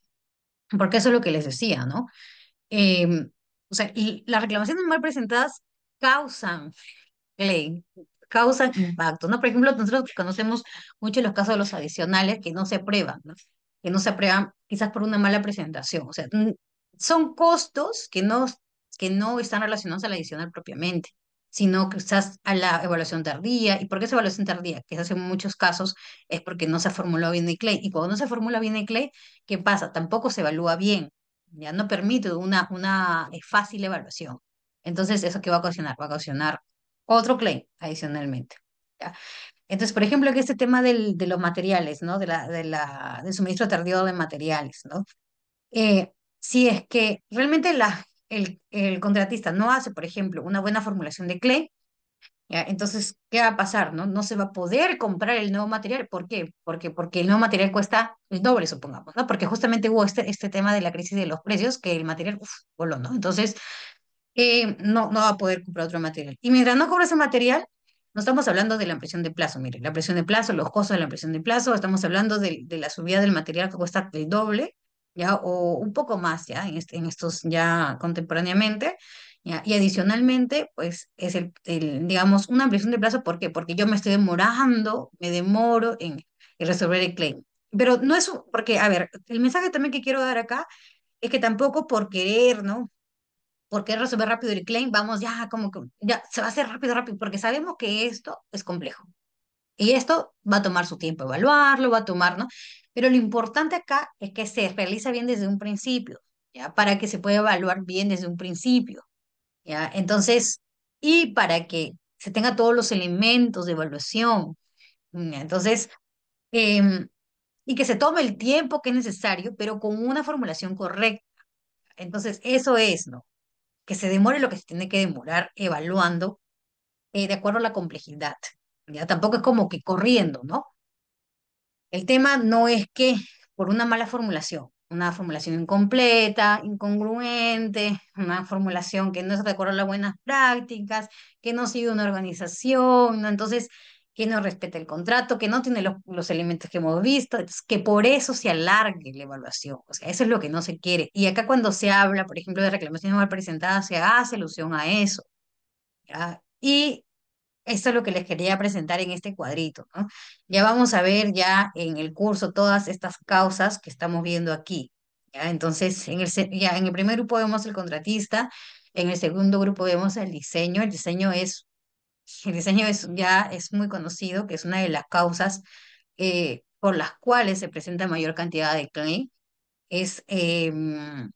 Porque eso es lo que les decía, ¿no? Em, o sea, y las reclamaciones mal presentadas causan CLE, causan mm. impacto, ¿no? Por ejemplo, nosotros conocemos mucho los casos de los adicionales que no se aprueban, ¿no? Que no se aprueban quizás por una mala presentación. O sea, son costos que no, que no están relacionados al adicional propiamente sino quizás a la evaluación tardía. ¿Y por qué esa evaluación tardía? Quizás en muchos casos es porque no se formuló bien el clay. Y cuando no se formula bien el clay, ¿qué pasa? Tampoco se evalúa bien. Ya no permite una, una eh, fácil evaluación. Entonces, ¿eso qué va a ocasionar? Va a ocasionar otro clay adicionalmente. ¿ya? Entonces, por ejemplo, que este tema del, de los materiales, ¿no? De la, de la, del suministro tardío de materiales, ¿no? Eh, si es que realmente la, el, el, contratista no hace, por ejemplo, una buena formulación de clay ¿ya? entonces, ¿qué va a pasar? No? no se va a poder comprar el nuevo material. ¿Por qué? Porque, porque el nuevo material cuesta el doble, supongamos, ¿no? Porque justamente hubo este, este tema de la crisis de los precios, que el material, uf, voló, ¿no? Entonces, no, no va a poder comprar otro material. Y mientras no cobra ese material, no estamos hablando de la presión de plazo, mire, la presión de plazo, los costos de la presión de plazo, estamos hablando de, la subida del material que cuesta el doble, ya, o un poco más, ya, en, este, estos ya contemporáneamente, y adicionalmente, pues, es el, digamos, una ampliación de plazo, ¿por qué? Porque yo me estoy demorando, me demoro en, en resolver el claim. Pero no es, porque, a ver, el mensaje también que quiero dar acá es que tampoco por querer, ¿no? por qué resolver rápido el claim, vamos ya, como que ya se va a hacer rápido, rápido, porque sabemos que esto es complejo. Y esto va a tomar su tiempo evaluarlo, va a tomar, ¿no? Pero lo importante acá es que se realiza bien desde un principio, ¿ya? Para que se pueda evaluar bien desde un principio, ¿ya? Entonces, y para que se tenga todos los elementos de evaluación, ¿ya? Entonces, em, y que se tome el tiempo que es necesario, pero con una formulación correcta. Entonces, eso es, ¿no? que se demore lo que se tiene que demorar evaluando eh, de acuerdo a la complejidad. Ya tampoco es como que corriendo, ¿no? El tema no es que por una mala formulación, una formulación incompleta, incongruente, una formulación que no de acuerdo a las buenas prácticas, que no sigue una organización, ¿no? Entonces, que no respeta el contrato, que no tiene los, los elementos que hemos visto, que por eso se alargue la evaluación. O sea, eso es lo que no se quiere. Y acá cuando se habla, por ejemplo, de reclamaciones mal presentadas, se hace alusión a eso. ¿ya? Y esto es lo que les quería presentar en este cuadrito. ¿no? Ya vamos a ver ya en el curso todas estas causas que estamos viendo aquí. ¿ya? Entonces, en el, ya en el primer grupo vemos el contratista, en el segundo grupo vemos el diseño. El diseño es el diseño es, ya es muy conocido, que es una de las causas eh, por las cuales se presenta mayor cantidad de claim, es em,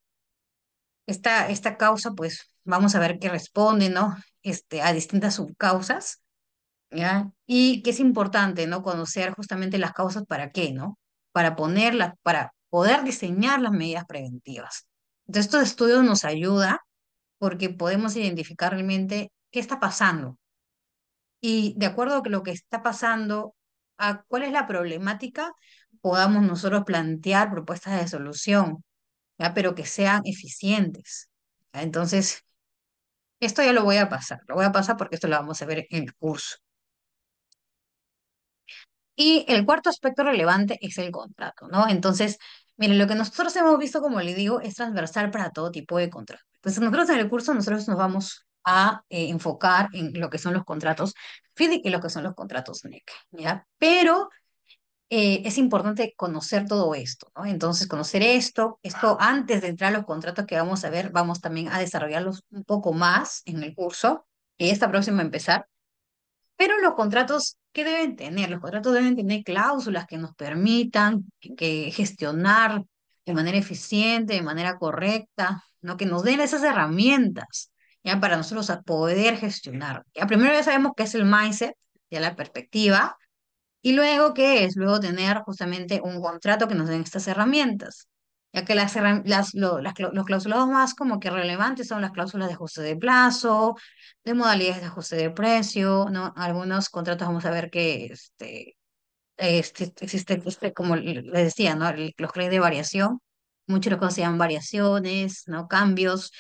esta, esta causa, pues vamos a ver qué responde, ¿no? Este, a distintas subcausas, ¿ya? Y que es importante, ¿no? Conocer justamente las causas para qué, ¿no? Para ponerlas, para poder diseñar las medidas preventivas. Entonces, estos estudios nos ayuda porque podemos identificar realmente qué está pasando, y de acuerdo a lo que está pasando, a cuál es la problemática, podamos nosotros plantear propuestas de solución, ¿ya? pero que sean eficientes. Entonces, esto ya lo voy a pasar, lo voy a pasar porque esto lo vamos a ver en el curso. Y el cuarto aspecto relevante es el contrato, ¿no? Entonces, miren, lo que nosotros hemos visto, como le digo, es transversal para todo tipo de contrato. Entonces, nosotros en el curso, nosotros nos vamos a eh, enfocar en lo que son los contratos FIDIC y lo que son los contratos NEC, ¿ya? Pero eh, es importante conocer todo esto, ¿no? Entonces, conocer esto, esto antes de entrar a los contratos que vamos a ver, vamos también a desarrollarlos un poco más en el curso, y esta próxima a empezar. Pero los contratos, ¿qué deben tener? Los contratos deben tener cláusulas que nos permitan que gestionar de manera eficiente, de manera correcta, ¿no? que nos den esas herramientas para nosotros a poder gestionar. ¿ya? Primero ya sabemos qué es el mindset, ya la perspectiva, y luego qué es, luego tener justamente un contrato que nos den estas herramientas, ya que las, las, los clausulados más como que relevantes son las cláusulas de ajuste de plazo, de modalidades de ajuste de precio, ¿no? Algunos contratos vamos a ver que este, este, existe, este, como les decía, ¿no? los créditos de variación, muchos lo consideran variaciones, ¿no? Cambios,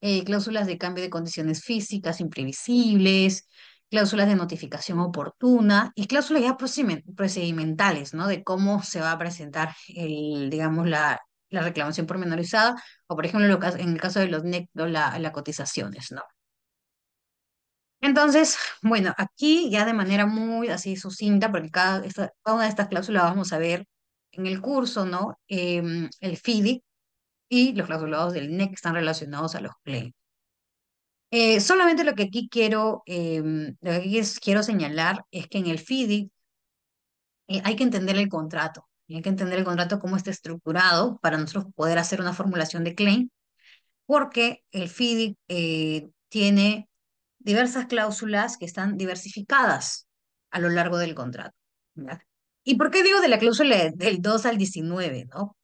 eh, cláusulas de cambio de condiciones físicas imprevisibles, cláusulas de notificación oportuna y cláusulas ya procedimentales, ¿no? De cómo se va a presentar, el, digamos, la, la reclamación pormenorizada o, por ejemplo, en el caso de los NEC, las la cotizaciones, ¿no? Entonces, bueno, aquí ya de manera muy así sucinta, porque cada, cada una de estas cláusulas vamos a ver en el curso, ¿no? Em, el FIDIC, y los clausulados del INEC están relacionados a los claims. Eh, solamente lo que aquí quiero, eh, quiero señalar es que en el FIDIC eh, hay que entender el contrato, y hay que entender el contrato cómo está estructurado para nosotros poder hacer una formulación de claim, porque el FIDIC tiene diversas cláusulas que están diversificadas a lo largo del contrato. ¿Y por qué digo de la cláusula del 2 al 19? ¿no?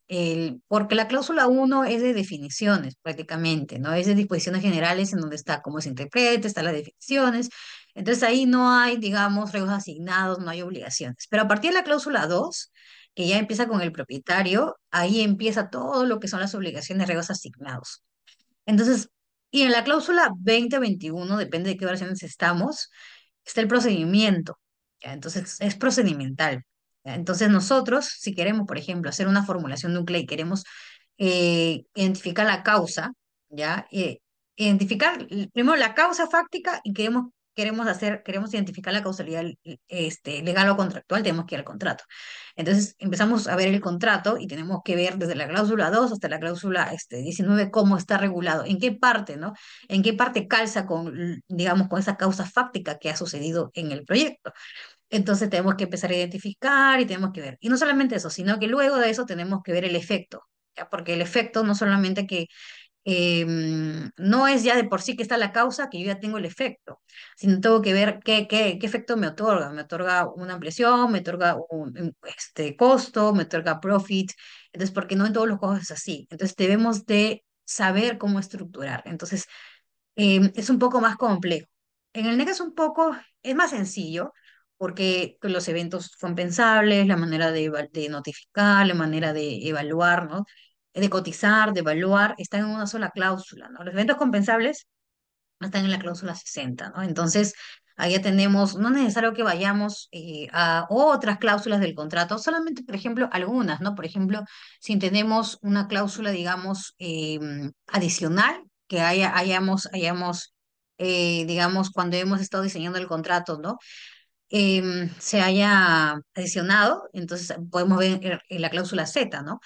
porque la cláusula 1 es de definiciones prácticamente, ¿no? Es de disposiciones generales en donde está cómo se interpreta, están las definiciones. Entonces ahí no hay, digamos, regos asignados, no hay obligaciones. Pero a partir de la cláusula 2, que ya empieza con el propietario, ahí empieza todo lo que son las obligaciones, regos asignados. Entonces, y en la cláusula 20-21, depende de qué versiones estamos, está el procedimiento. ¿ya? Entonces es procedimental. Entonces nosotros, si queremos, por ejemplo, hacer una formulación de un clay, queremos eh, identificar la causa, ¿ya? Eh, identificar primero la causa fáctica y queremos, queremos, hacer, queremos identificar la causalidad este, legal o contractual, tenemos que ir al contrato. Entonces empezamos a ver el contrato y tenemos que ver desde la cláusula 2 hasta la cláusula este, 19 cómo está regulado, en qué parte, ¿no? En qué parte calza con, digamos, con esa causa fáctica que ha sucedido en el proyecto. Entonces tenemos que empezar a identificar y tenemos que ver. Y no solamente eso, sino que luego de eso tenemos que ver el efecto, ¿ya? porque el efecto no solamente que em, no es ya de por sí que está la causa, que yo ya tengo el efecto, sino tengo que ver qué, qué, qué efecto me otorga. Me otorga una ampliación, me otorga un este, costo, me otorga profit. Entonces, porque no en todos los casos es así. Entonces, debemos de saber cómo estructurar. Entonces, em, es un poco más complejo. En el NEC es un poco, es más sencillo, porque pues, los eventos compensables, la manera de, notificar, la manera de evaluar, ¿no? de cotizar, de evaluar, están en una sola cláusula. ¿no? Los eventos compensables están en la cláusula 60. ¿no? Entonces, allá tenemos, no es necesario que vayamos eh, a otras cláusulas del contrato, solamente, por ejemplo, algunas, ¿no? Por ejemplo, si tenemos una cláusula, digamos, eh, adicional, que haya, hayamos, hayamos eh, digamos, cuando hemos estado diseñando el contrato, ¿no? Em, se haya adicionado, entonces podemos ver en la cláusula Z, ¿no?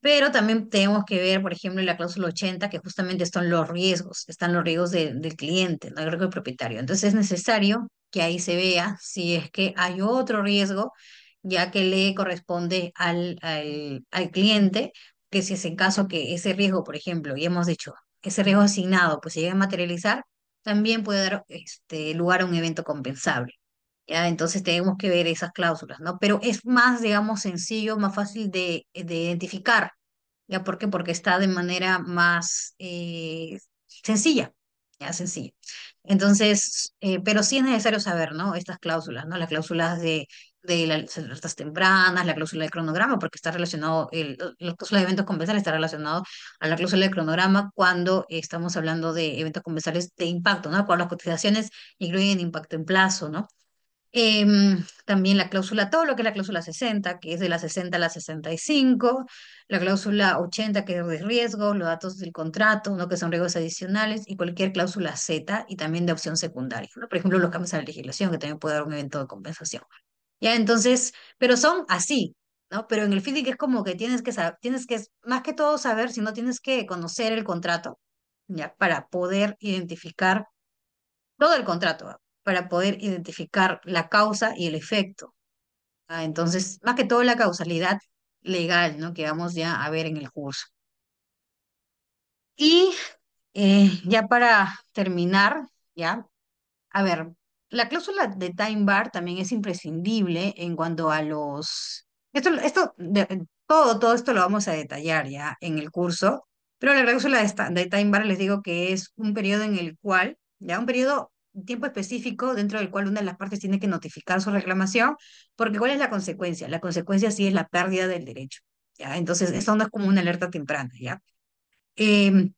Pero también tenemos que ver, por ejemplo, en la cláusula 80, que justamente están los riesgos, están los riesgos del cliente, no el riesgo del propietario. Entonces es necesario que ahí se vea si es que hay otro riesgo, ya que le corresponde al, al, cliente, que si es en caso que ese riesgo, por ejemplo, y hemos dicho, ese riesgo asignado, pues se llega a materializar, también puede dar este, lugar a un evento compensable. Entonces tenemos que ver esas cláusulas, ¿no? Pero es más, digamos, sencillo, más fácil de, de identificar, ¿ya? ¿Por qué? Porque está de manera más eh, sencilla, ya sencilla. Entonces, eh, pero sí es necesario saber, ¿no? Estas cláusulas, ¿no? Las cláusulas de, de las alertas tempranas, la cláusula de cronograma, porque está relacionado, la cláusula de eventos conversales está relacionado a la cláusula de cronograma cuando estamos hablando de eventos conversales de impacto, ¿no? Cuando las cotizaciones incluyen impacto en plazo, ¿no? Eh, también la cláusula, todo lo que es la cláusula 60, que es de la 60 a la 65, la cláusula 80, que es de riesgo los datos del contrato, ¿no? que son riesgos adicionales, y cualquier cláusula Z y también de opción secundaria. Por ejemplo, los cambios a la legislación, que también puede dar un evento de compensación. Ya, entonces, pero son así, ¿no? Pero en el FIDIC es como que tienes que saber, tienes que, más que todo saber, si no tienes que conocer el contrato, ya, para poder identificar todo el contrato, para poder identificar la causa y el efecto. ¿Ah? Entonces, más que todo la causalidad legal, ¿no? Que vamos ya a ver en el curso. Y eh, ya para terminar, ya, a ver, la cláusula de time bar también es imprescindible en cuanto a los, esto, esto todo, todo esto lo vamos a detallar ya en el curso, pero la cláusula de, de time bar les digo que es un periodo en el cual, ya, un periodo tiempo específico dentro del cual una de las partes tiene que notificar su reclamación, porque ¿cuál es la consecuencia? La consecuencia sí es la pérdida del derecho, ¿ya? Entonces, eso no es como una alerta temprana, ¿ya? Em,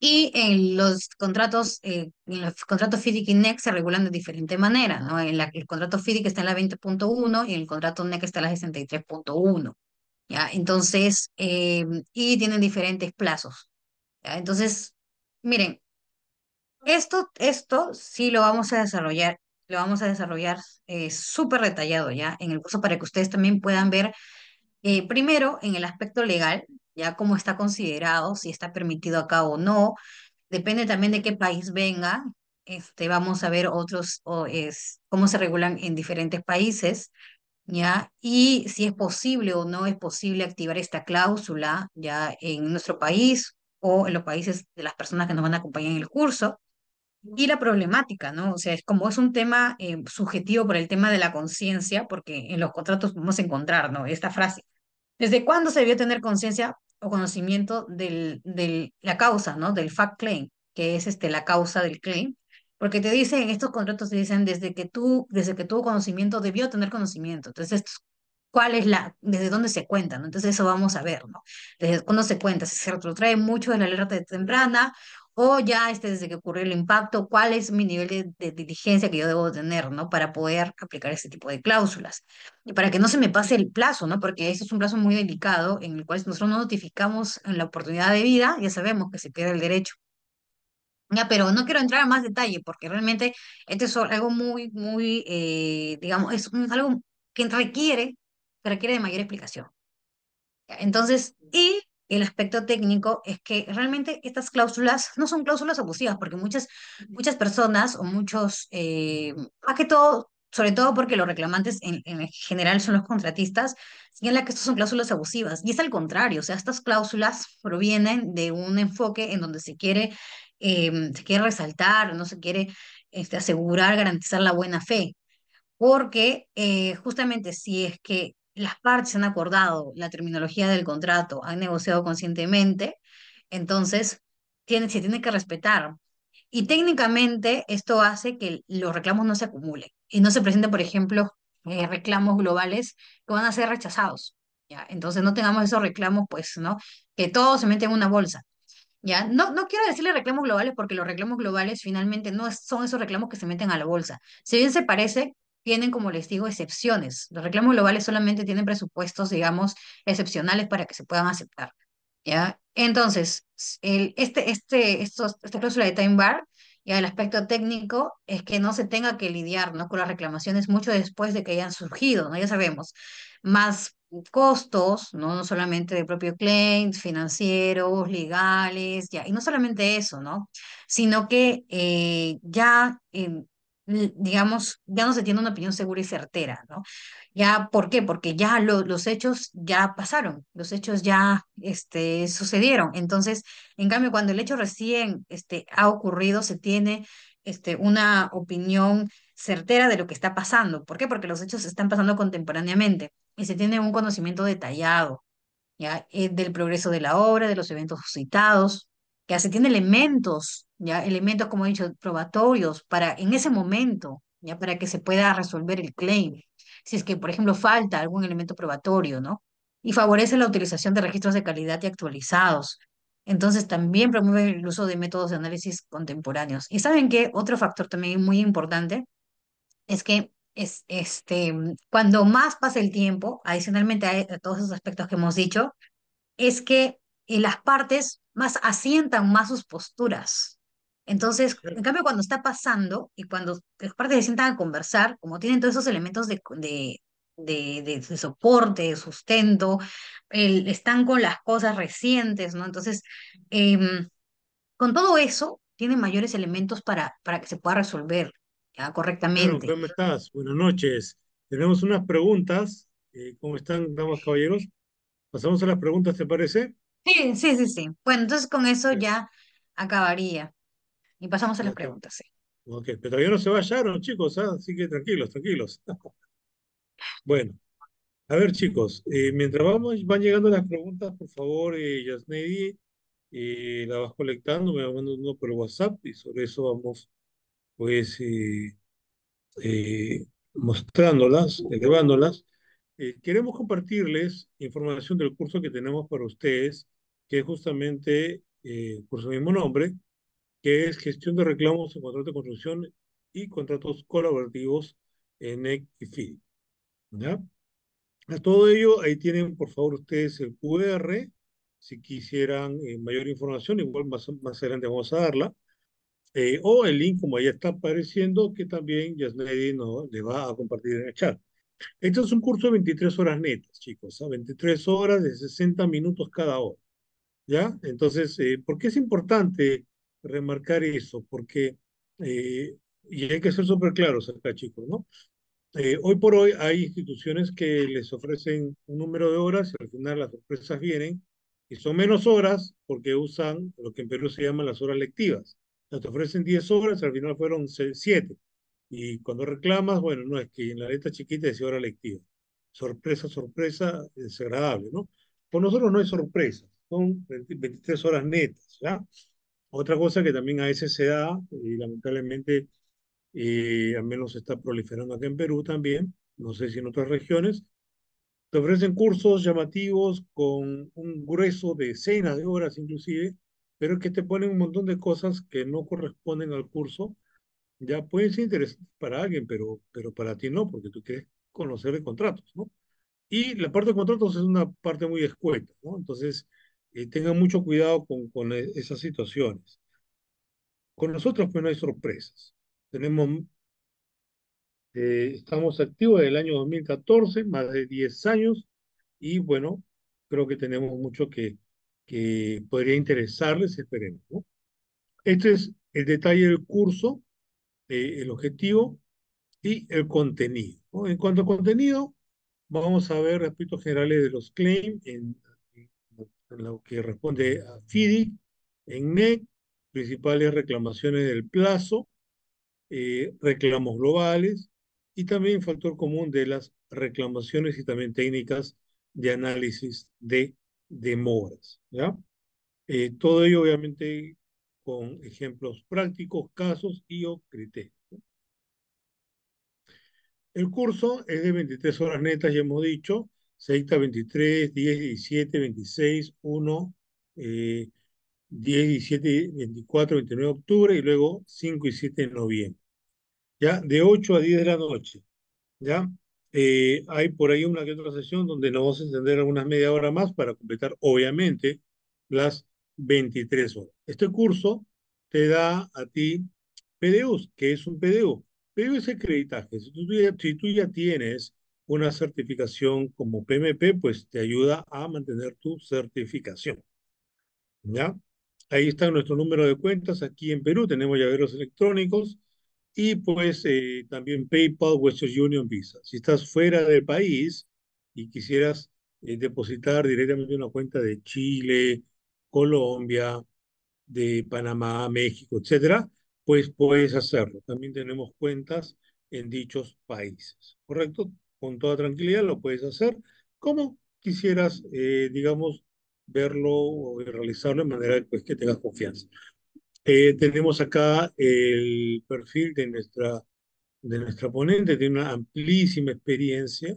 y en los contratos, eh, en los contratos FIDIC y NEC se regulan de diferente manera, ¿no? En el contrato FIDIC está en la 20.1 y el contrato NEC está en la 63.1, ¿ya? Entonces, em, y tienen diferentes plazos, ¿ya? Entonces, miren, esto, esto sí lo vamos a desarrollar, lo vamos a desarrollar eh, súper detallado ya en el curso para que ustedes también puedan ver eh, primero en el aspecto legal, ya cómo está considerado, si está permitido acá o no. Depende también de qué país venga. Este, vamos a ver otros, o es, cómo se regulan en diferentes países. ¿ya? Y si es posible o no es posible activar esta cláusula ya en nuestro país o en los países de las personas que nos van a acompañar en el curso y la problemática, ¿no? O sea, es como es un tema eh, subjetivo por el tema de la conciencia, porque en los contratos podemos encontrar, ¿no? Esta frase. ¿Desde cuándo se debió tener conciencia o conocimiento de del, la causa, ¿no? Del fact claim, que es este, la causa del claim. Porque te dicen, estos contratos te dicen, desde que tú, desde que tuvo conocimiento, debió tener conocimiento. Entonces, cuál es la, desde dónde se cuenta, ¿no? Entonces eso vamos a ver, ¿no? Desde cuándo se cuenta, si se retrotrae mucho de la alerta temprana o ya este, desde que ocurrió el impacto, cuál es mi nivel de, diligencia que yo debo tener, ¿no? Para poder aplicar este tipo de cláusulas. Y para que no se me pase el plazo, ¿no? Porque eso es un plazo muy delicado en el cual nosotros no notificamos en la oportunidad de vida, ya sabemos que se pierde el derecho. Ya, pero no quiero entrar a más detalle porque realmente este es algo muy, muy, eh, digamos, es algo que requiere, requiere de mayor explicación. Entonces, y el aspecto técnico es que realmente estas cláusulas no son cláusulas abusivas, porque muchas, muchas personas o muchos, eh, más que todo, sobre todo porque los reclamantes en, general son los contratistas, la que estas son cláusulas abusivas. Y es al contrario, o sea, estas cláusulas provienen de un enfoque en donde se quiere, em, se quiere resaltar, no se quiere este, asegurar, garantizar la buena fe. Porque eh, justamente si es que las partes han acordado la terminología del contrato, han negociado conscientemente, entonces tiene, se tiene que respetar. Y técnicamente esto hace que los reclamos no se acumulen y no se presenten, por ejemplo, eh, reclamos globales que van a ser rechazados. ¿ya? Entonces no tengamos esos reclamos, pues, ¿no? Que todos se meten en una bolsa. ¿ya? No, no quiero decirle reclamos globales porque los reclamos globales finalmente no son esos reclamos que se meten a la bolsa. Si bien se parece, tienen, como les digo, excepciones. Los reclamos globales solamente tienen presupuestos, digamos, excepcionales para que se puedan aceptar. ¿ya? Entonces, el, este, este, esta cláusula de time bar, y el aspecto técnico es que no se tenga que lidiar ¿no? con las reclamaciones mucho después de que hayan surgido, ¿no? ya sabemos, más costos, ¿no? no solamente de propio claims financieros, legales, ya. y no solamente eso, ¿no? sino que eh, ya digamos, ya no se tiene una opinión segura y certera, ¿no? Ya, ¿por qué? Porque ya los hechos ya pasaron, los hechos ya este, sucedieron. Entonces, en cambio, cuando el hecho recién este, ha ocurrido, se tiene este, una opinión certera de lo que está pasando. ¿Por qué? Porque los hechos están pasando contemporáneamente y se tiene un conocimiento detallado ¿ya? Eh, del progreso de la obra, de los eventos suscitados, que se tiene elementos, ya elementos como he dicho probatorios para en ese momento, ya para que se pueda resolver el claim. Si es que, por ejemplo, falta algún elemento probatorio, ¿no? Y favorece la utilización de registros de calidad y actualizados. Entonces, también promueve el uso de métodos de análisis contemporáneos. Y saben que otro factor también muy importante es que es, este, cuando más pasa el tiempo, adicionalmente a, e, todos esos aspectos que hemos dicho, es que eh, las partes más asientan más sus posturas. Entonces, en cambio, cuando está pasando y cuando las partes se sientan a conversar, como tienen todos esos elementos de, de, de, de, soporte, de sustento, el, están con las cosas recientes, ¿no? Entonces, em, con todo eso, tienen mayores elementos para, para que se pueda resolver correctamente. Bueno, ¿Cómo estás? Buenas noches. Tenemos unas preguntas. Eh, ¿Cómo están, damas, caballeros? Pasamos a las preguntas, ¿te parece? Sí, sí, sí, Bueno, entonces con eso ya acabaría. Y pasamos a las preguntas, sí. ok, pero todavía no se vayaron, chicos, ¿ah? así que tranquilos, tranquilos. Bueno, a ver, chicos, eh, mientras vamos, van llegando las preguntas, por favor, eh, las eh, la vas colectando, me vas mandando uno por WhatsApp y sobre eso vamos, pues, eh, mostrándolas, elevándolas. queremos compartirles información del curso que tenemos para ustedes que justamente eh, por pues, su mismo nombre, que es gestión de reclamos en contratos de construcción y contratos colaborativos en ECFID. ¿Ya? A todo ello, ahí tienen por favor ustedes el QR, si quisieran eh, mayor información, igual más, más adelante vamos a darla, eh, o el link como ya está apareciendo, que también Yasnedi no, le va a compartir en el chat. Este es un curso de 23 horas netas, chicos, 23 ¿ah? horas de 60 minutos cada hora. ¿Ya? Entonces, eh, ¿por qué es importante remarcar eso? Porque, eh, y hay que ser súper claros acá, chicos, ¿no? Eh, hoy por hoy hay instituciones que les ofrecen un número de horas y al final las sorpresas vienen y son menos horas porque usan lo que en Perú se llaman las horas lectivas. Las te ofrecen 10 horas, al final fueron 7. Y cuando reclamas, bueno, no es que en la letra chiquita decía hora lectiva. Sorpresa, sorpresa, desagradable, ¿no? Por nosotros no hay sorpresa son 23 horas netas, ¿ya? Otra cosa que también a veces se da, y lamentablemente eh, al menos está proliferando Aquí en Perú también, no sé si en otras regiones, te ofrecen cursos llamativos con un grueso de decenas de horas inclusive, pero es que te ponen un montón de cosas que no corresponden al curso. Ya pueden ser interesantes para alguien, pero, pero para ti no, porque tú quieres conocer de contratos, ¿no? Y la parte de contratos es una parte muy escueta, ¿no? Entonces, y tengan mucho cuidado con, con, e, esas situaciones. Con nosotros pues no hay sorpresas. Tenemos, eh, estamos activos desde el año 2014, más de 10 años, y bueno, creo que tenemos mucho que, que podría interesarles, esperemos. ¿no? Este es el detalle del curso, eh, el objetivo y el contenido. En cuanto a contenido, vamos a ver aspectos generales de los claims en lo que responde a FIDI, en NEC, principales reclamaciones del plazo, eh, reclamos globales y también factor común de las reclamaciones y también técnicas de análisis de demoras. ¿ya? Eh, todo ello obviamente con ejemplos prácticos, casos y o criterios. El curso es de 23 horas netas, ya hemos dicho, Secta 23, 10, 17, 26, 1, eh, 10, 17, 24, 29 de octubre y luego 5 y 7 de noviembre. ¿Ya? De 8 a 10 de la noche. ¿Ya? Eh, hay por ahí una que otra sesión donde nos vamos a extender algunas media hora más para completar, obviamente, las 23 horas. Este curso te da a ti PDUs. que es un PDU? PDU es acreditaje. Si tú ya, si tú ya tienes una certificación como PMP, pues te ayuda a mantener tu certificación. ¿Ya? Ahí está nuestro número de cuentas. Aquí en Perú tenemos llaveros electrónicos y pues eh, también PayPal, Western Union, Visa. Si estás fuera del país y quisieras eh, depositar directamente una cuenta de Chile, Colombia, de Panamá, México, etcétera, pues puedes hacerlo. También tenemos cuentas en dichos países, ¿correcto? con toda tranquilidad, lo puedes hacer como quisieras, eh, digamos, verlo o realizarlo de manera pues, que tengas confianza. Eh, tenemos acá el perfil de nuestra, de nuestra ponente, tiene una amplísima experiencia,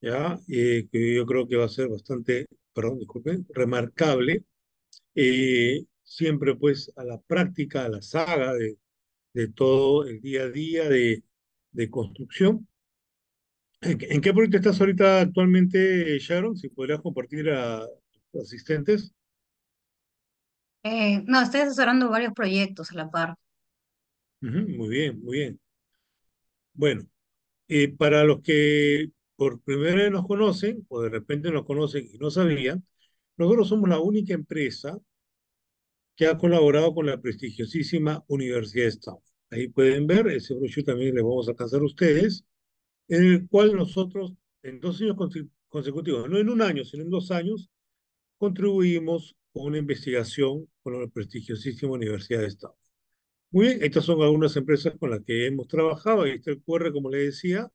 ¿ya? Eh, que yo creo que va a ser bastante, perdón, disculpen, remarcable. siempre pues a la práctica, a la saga de, de todo el día a día de, de construcción ¿En qué proyecto estás ahorita actualmente, Sharon? Si podrías compartir a tus asistentes. Eh, no, estoy asesorando varios proyectos a la par. muy bien, muy bien. Bueno, eh, para los que por primera vez nos conocen o de repente nos conocen y no sabían, nosotros somos la única empresa que ha colaborado con la prestigiosísima Universidad de Stanford. Ahí pueden ver, ese brochure también les vamos a alcanzar a ustedes en el cual nosotros en dos años consecutivos, no en un año, sino en dos años, contribuimos con una investigación con la prestigiosísima Universidad de Estado. Muy bien, estas son algunas empresas con las que hemos trabajado. Ahí está el QR, como le decía.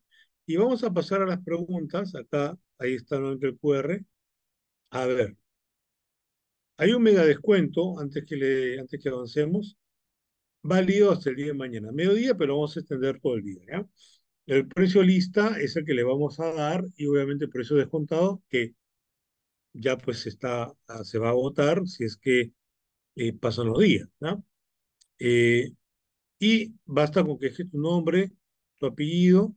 Y vamos a pasar a las preguntas. Acá, ahí está nuevamente el QR. A ver. Hay un mega descuento antes que, le, antes que avancemos. Válido hasta el día de mañana. Mediodía, pero vamos a extender todo el día. ¿ya? El precio lista es el que le vamos a dar y obviamente el precio descontado que ya pues está, ah, se va a votar si es que eh, pasan los días. Eh, y basta con que deje tu nombre, tu apellido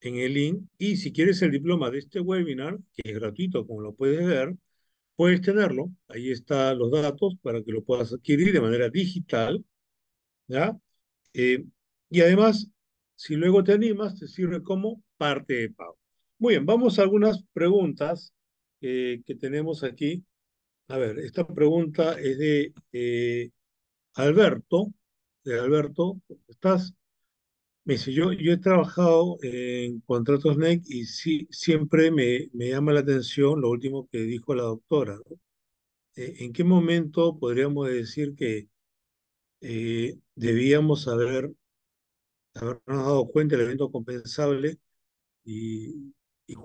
en el link y si quieres el diploma de este webinar, que es gratuito como lo puedes ver, puedes tenerlo. Ahí están los datos para que lo puedas adquirir de manera digital. ¿ya? Eh, y además si luego te animas, te sirve como parte de pago. Muy bien, vamos a algunas preguntas eh, que tenemos aquí. A ver, esta pregunta es de eh, Alberto. De Alberto, ¿estás? Me dice, yo, he trabajado en contratos NEC y sí, siempre me, llama la atención lo último que dijo la doctora. Eh, ¿En qué momento podríamos decir que debíamos haber habernos dado cuenta del evento compensable y, y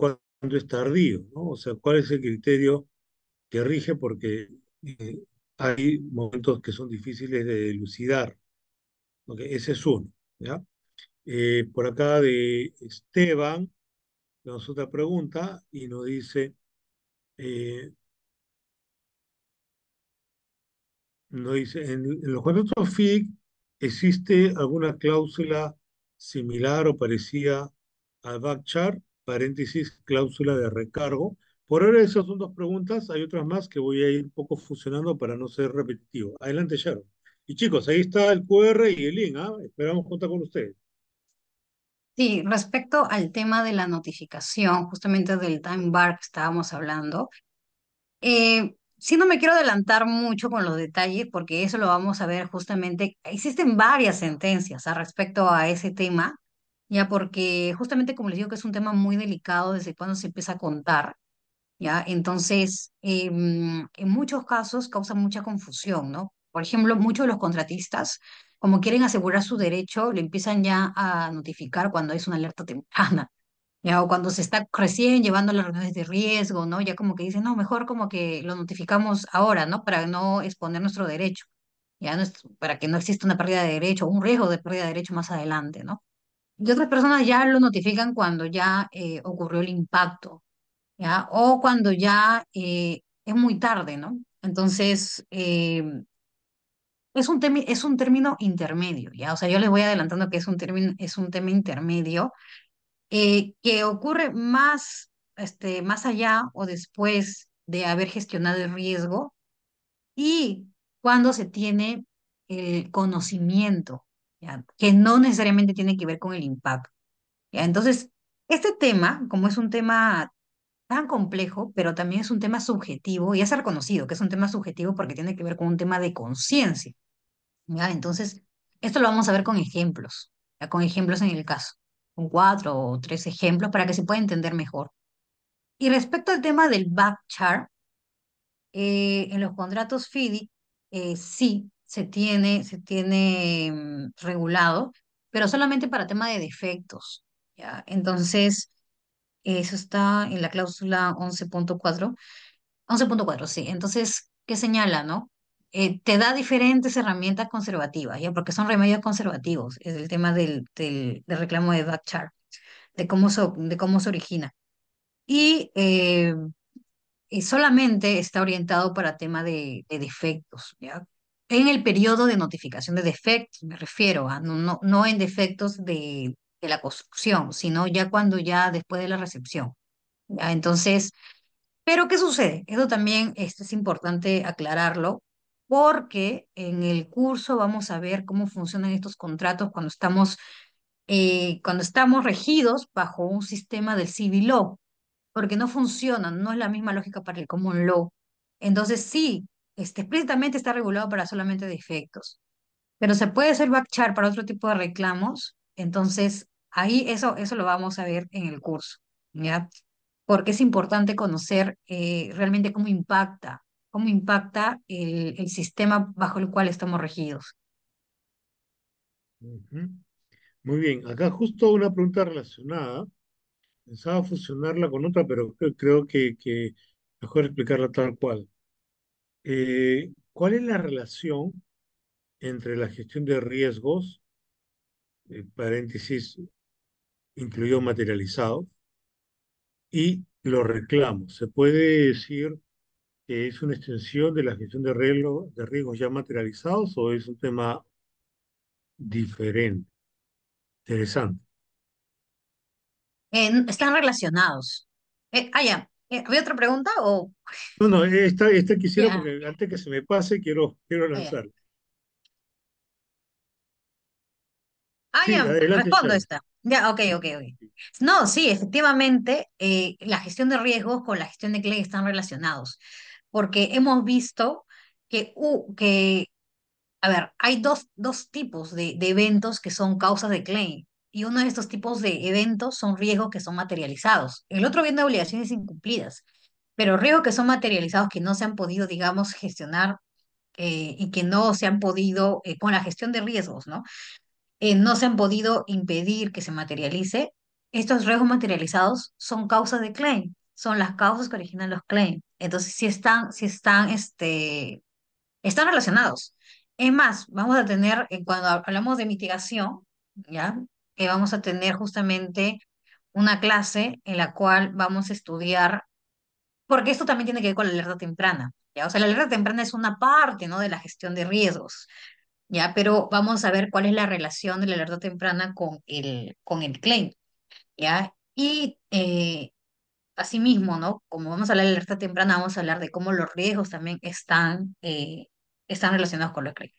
es tardío, ¿no? O sea, cuál es el criterio que rige porque eh, hay momentos que son difíciles de elucidar. ese es uno, ¿ya? Eh, por acá de Esteban, nos otra pregunta y nos dice, eh, nos dice, en, los contratos FIC existe alguna cláusula similar o parecía al backchar, paréntesis, cláusula de recargo. Por ahora esas son dos preguntas, hay otras más que voy a ir un poco fusionando para no ser repetitivo. Adelante, Sharon. Y chicos, ahí está el QR y el link, ¿ah? esperamos contar con ustedes. Sí, respecto al tema de la notificación, justamente del time bar que estábamos hablando, eh, Sí, no me quiero adelantar mucho con los detalles porque eso lo vamos a ver justamente. Existen varias sentencias a respecto a ese tema, ya porque justamente como les digo que es un tema muy delicado desde cuando se empieza a contar, ya entonces em, en muchos casos causa mucha confusión, ¿no? Por ejemplo, muchos de los contratistas, como quieren asegurar su derecho, lo empiezan ya a notificar cuando es una alerta temprana. Eh, o cuando se está recién llevando las reuniones de riesgo, ¿no? Ya como que dicen, no, mejor como que lo notificamos ahora, ¿no? Para no exponer nuestro derecho, ya para que no exista una pérdida de derecho un riesgo de pérdida de derecho más adelante, ¿no? Y otras personas ya lo notifican cuando ya eh, ocurrió el impacto, ¿ya? O cuando ya eh, es muy tarde, ¿no? Entonces, em, es, un es un término intermedio, ¿ya? O sea, yo les voy adelantando que es un, término es un tema intermedio eh, que ocurre más, este, más allá o después de haber gestionado el riesgo y cuando se tiene el conocimiento, que no necesariamente tiene que ver con el impacto. Entonces, este tema, como es un tema tan complejo, pero también es un tema subjetivo, y es reconocido que es un tema subjetivo porque tiene que ver con un tema de conciencia. Entonces, esto lo vamos a ver con ejemplos, con ejemplos en el caso cuatro o tres ejemplos para que se pueda entender mejor. Y respecto al tema del backchar, eh, en los contratos FIDI eh, sí se tiene, se tiene mm, regulado, pero solamente para tema de defectos. ¿ya? Entonces, eso está en la cláusula 11.4. 11.4, sí. Entonces, ¿qué señala, no? Eh, te da diferentes herramientas conservativas, ¿ya? porque son remedios conservativos, es el tema del, del, reclamo de Backchar, de cómo, de cómo se origina. Y, eh, y, solamente está orientado para tema de, defectos, ¿ya? En el periodo de notificación de defectos, me refiero a, no, no, no en defectos de, de, la construcción, sino ya cuando ya después de la recepción. ¿ya? Entonces, pero ¿qué sucede? Eso también este, es importante aclararlo porque en el curso vamos a ver cómo funcionan estos contratos cuando estamos, eh, cuando estamos regidos bajo un sistema del civil law, porque no funcionan, no es la misma lógica para el common law. Entonces sí, este, explícitamente está regulado para solamente defectos, pero se puede hacer backchar para otro tipo de reclamos, entonces ahí eso, eso lo vamos a ver en el curso, ¿ya? Porque es importante conocer eh, realmente cómo impacta cómo impacta el, el sistema bajo el cual estamos regidos. Muy bien, acá justo una pregunta relacionada. Pensaba fusionarla con otra, pero creo que, que mejor explicarla tal cual. Eh, ¿Cuál es la relación entre la gestión de riesgos, eh, paréntesis, incluido materializado, y los reclamos? ¿Se puede decir es una extensión de la gestión de, riesgos ya materializados o es un tema diferente? Interesante. están relacionados. Eh, ah, ya. Eh, ¿Había otra pregunta? O... No, no, esta, esta quisiera, porque antes que se me pase, quiero, quiero ah, lanzarla. Ah, ya, respondo esta. Ya, ok, ok, ok. No, sí, efectivamente, eh, la gestión de riesgos con la gestión de CLEG están relacionados porque hemos visto que, que a ver, hay dos, dos tipos de, eventos que son causas de claim. Y uno de estos tipos de eventos son riesgos que son materializados. El otro viene de obligaciones incumplidas. Pero riesgos que son materializados que no se han podido, digamos, gestionar eh, y que no se han podido, eh, con la gestión de riesgos, ¿no? Eh, no se han podido impedir que se materialice. Estos riesgos materializados son causas de claim son las causas que originan los claims. Entonces, si están, si están, este, están relacionados. Es más, vamos a tener, eh, cuando hablamos de mitigación, ¿ya? vamos a tener justamente una clase en la cual vamos a estudiar, porque esto también tiene que ver con la alerta temprana, ¿ya? O sea, la alerta temprana es una parte, ¿no? De la gestión de riesgos, ¿ya? Pero vamos a ver cuál es la relación de la alerta temprana con el, con el claim, ¿ya? Y eh, asimismo, ¿no? Como vamos a hablar de alerta temprana, vamos a hablar de cómo los riesgos también están, eh, están relacionados con los créditos.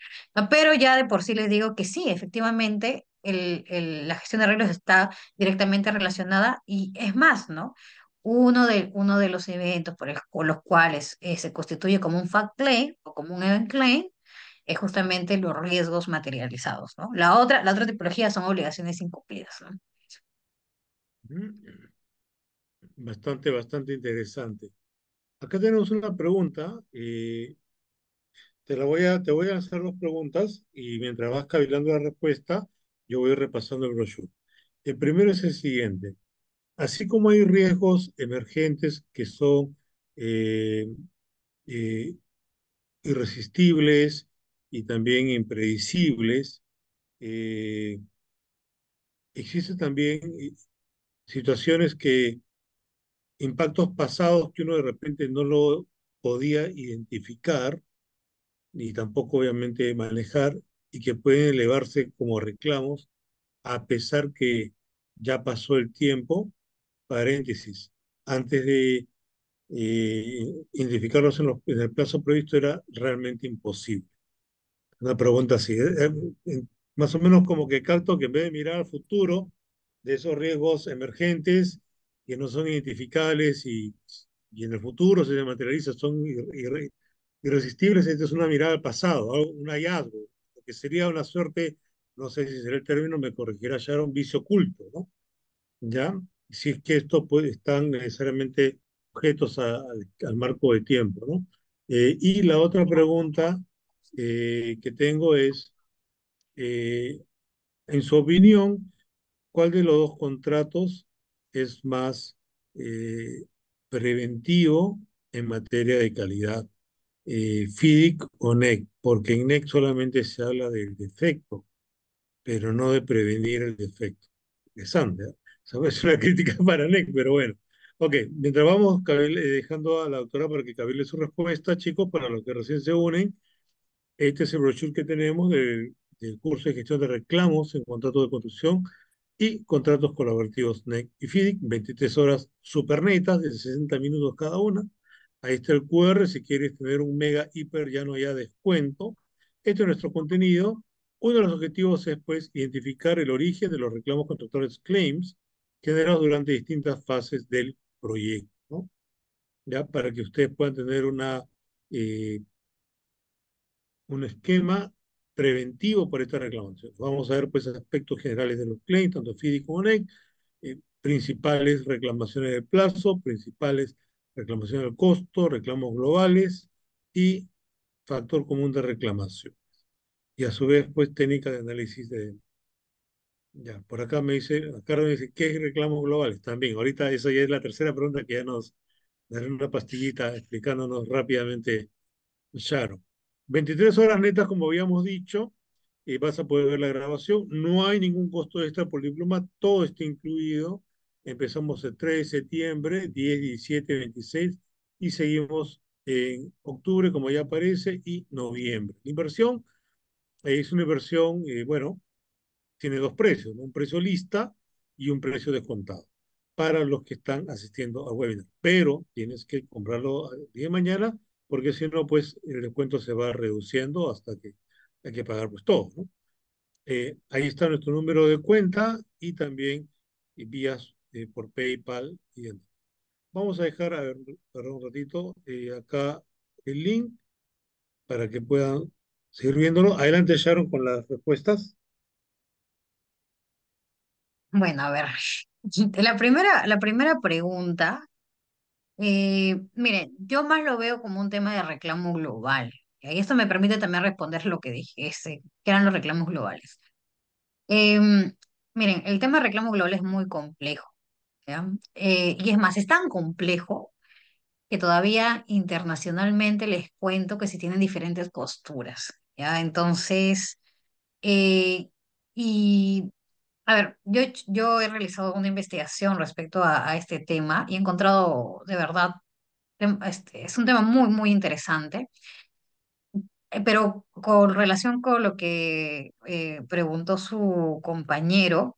pero ya de por sí les digo que sí, efectivamente, el, la gestión de riesgos está directamente relacionada y es más, ¿no? Uno de, uno de los eventos por, los cuales eh, se constituye como un fact claim o como un event claim es justamente los riesgos materializados, ¿no? La otra, la otra tipología son obligaciones incumplidas, ¿no? Mm, bastante, bastante interesante. Acá tenemos una pregunta. te, la voy a, te voy a hacer dos preguntas y mientras vas cavilando la respuesta, yo voy repasando el brochure. El primero es el siguiente. Así como hay riesgos emergentes que son eh, eh, irresistibles y también impredecibles, eh, existen también eh, situaciones que impactos pasados que uno de repente no lo podía identificar ni tampoco obviamente manejar y que pueden elevarse como reclamos a pesar que ya pasó el tiempo, paréntesis, antes de eh, identificarlos en, en, el plazo previsto era realmente imposible. Una pregunta así, eh, eh, más o menos como que Calto que en vez de mirar al futuro de esos riesgos emergentes, que no son identificables y, y en el futuro se materializan, son irresistibles. esto es una mirada al pasado, un hallazgo, lo que sería una suerte, no sé si será el término, me corregirá ya, un vicio oculto, ¿no? ¿Ya? Si es que esto pues, están necesariamente objetos al, marco de tiempo, ¿no? Eh, y la otra pregunta eh, que tengo es, eh, en su opinión, ¿cuál de los dos contratos es más eh, preventivo en materia de calidad eh, FIDIC o NEC, porque en NEC solamente se habla del defecto, pero no de prevenir el defecto. es ¿eh? es una crítica para NEC, pero bueno. Ok, mientras vamos eh, dejando a la doctora para que cabile su respuesta, chicos, para los que recién se unen, este es el brochure que tenemos del, del curso de gestión de reclamos en contrato de construcción y contratos colaborativos NEC y FIDIC, 23 horas netas, de 60 minutos cada una. Ahí está el QR, si quieres tener un mega hiper ya no hay descuento. Este es nuestro contenido. Uno de los objetivos es pues identificar el origen de los reclamos contractuales claims generados durante distintas fases del proyecto, Ya para que ustedes puedan tener una eh, un esquema preventivo por esta reclamación. Vamos a ver pues aspectos generales de los claims, tanto FIDI como NEC, eh, principales reclamaciones de plazo, principales reclamaciones del costo, reclamos globales y factor común de reclamación. Y a su vez, pues, técnica de análisis de... Ya, por acá me dice, acá me dice, ¿qué es reclamos globales? También, ahorita esa ya es la tercera pregunta que ya nos daré una pastillita explicándonos rápidamente Sharon. 23 horas netas, como habíamos dicho, y vas a poder ver la grabación. No hay ningún costo extra por diploma, todo está incluido. Empezamos el 3 de septiembre, 10, 17, 26 y seguimos en octubre, como ya aparece, y noviembre. La inversión es una inversión, eh, bueno, tiene dos precios, un precio lista y un precio descontado para los que están asistiendo al webinar. Pero tienes que comprarlo el día de mañana porque si no, pues el descuento se va reduciendo hasta que hay que pagar pues todo. ¿no? Eh, ahí está nuestro número de cuenta y también vías eh, por PayPal y Vamos a dejar, a ver, perdón un ratito, eh, acá el link para que puedan seguir viéndolo. Adelante, Sharon, con las respuestas. Bueno, a ver, la primera, la primera pregunta eh, miren, yo más lo veo como un tema de reclamo global. Y esto me permite también responder lo que dije, ese, que eran los reclamos globales. Em, miren, el tema de reclamo global es muy complejo. Eh, y es más, es tan complejo que todavía internacionalmente les cuento que se tienen diferentes costuras ¿ya? Entonces, eh, y a ver, yo, yo he realizado una investigación respecto a, este tema y he encontrado, de verdad, este, es un tema muy, muy interesante. Eh, pero con relación con lo que eh, preguntó su compañero,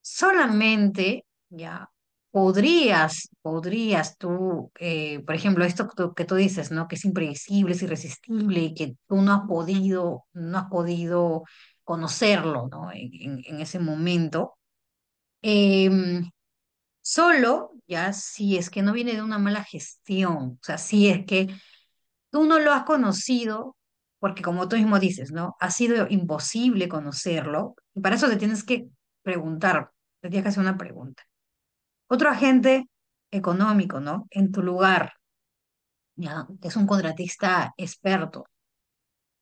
solamente ya podrías, podrías tú, eh, por ejemplo, esto que tú dices, ¿no? Que es imprevisible, es irresistible que tú no has podido, no has podido conocerlo ¿no? en, ese momento. Em, solo, ya si es que no viene de una mala gestión, o sea, si es que tú no lo has conocido, porque como tú mismo dices, ¿no? Ha sido imposible conocerlo, y para eso te tienes que preguntar, te tienes que hacer una pregunta. Otro agente económico, ¿no? En tu lugar, ¿ya? Es un contratista experto.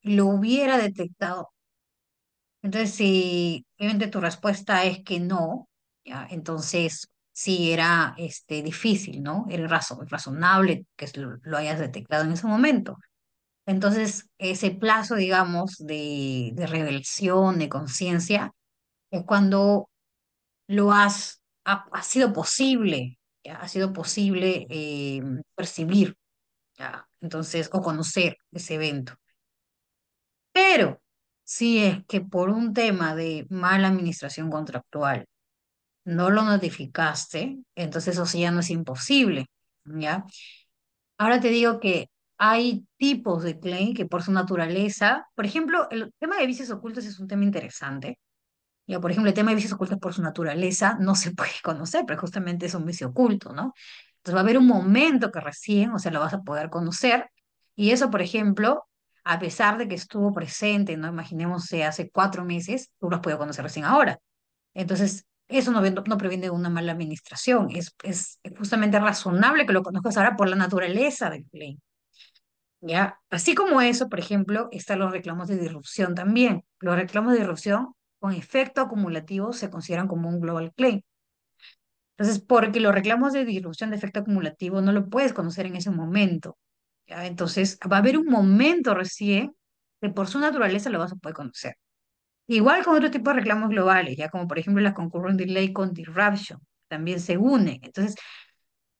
Lo hubiera detectado entonces, si obviamente tu respuesta es que no, ya, entonces sí era este, difícil, ¿no? Era razonable que lo, hayas detectado en ese momento. Entonces, ese plazo, digamos, de, de revelación, de conciencia, es cuando lo has, ha, sido posible, ha sido posible eh, percibir, ya, entonces, o conocer ese evento. Pero Sí, es que por un tema de mala administración contractual no lo notificaste, entonces eso ya no es imposible, ¿ya? Ahora te digo que hay tipos de claim que por su naturaleza, por ejemplo, el tema de vicios ocultos es un tema interesante. Ya, por ejemplo, el tema de vicios ocultos por su naturaleza no se puede conocer, pero justamente es un vicio oculto, ¿no? Entonces va a haber un momento que recién, o sea, lo vas a poder conocer. Y eso, por ejemplo, a pesar de que estuvo presente, ¿no? Imaginemos, hace cuatro meses, tú lo has podido conocer recién ahora. Entonces, eso no, no previene una mala administración, es, es, justamente razonable que lo conozcas ahora por la naturaleza del claim. ¿Ya? Así como eso, por ejemplo, están los reclamos de disrupción también. Los reclamos de disrupción con efecto acumulativo se consideran como un global claim. Entonces, porque los reclamos de disrupción de efecto acumulativo no lo puedes conocer en ese momento, entonces, va a haber un momento recién que por su naturaleza lo vas a poder conocer. Igual con otro tipo de reclamos globales, ya como por ejemplo las concurrent delay con disruption, también se unen. Entonces,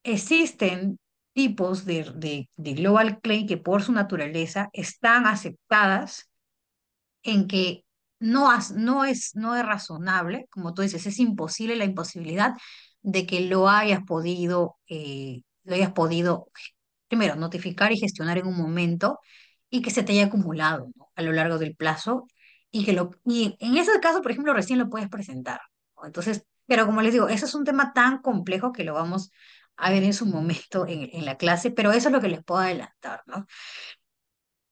existen tipos de, de, global claim que por su naturaleza están aceptadas en que no, no, es, no es razonable, como tú dices, es imposible la imposibilidad de que lo hayas podido, eh, lo hayas podido primero, notificar y gestionar en un momento y que se te haya acumulado a lo largo del plazo y que lo, y en ese caso, por ejemplo, recién lo puedes presentar. Entonces, pero como les digo, eso es un tema tan complejo que lo vamos a ver en su momento en, la clase, pero eso es lo que les puedo adelantar, ¿no?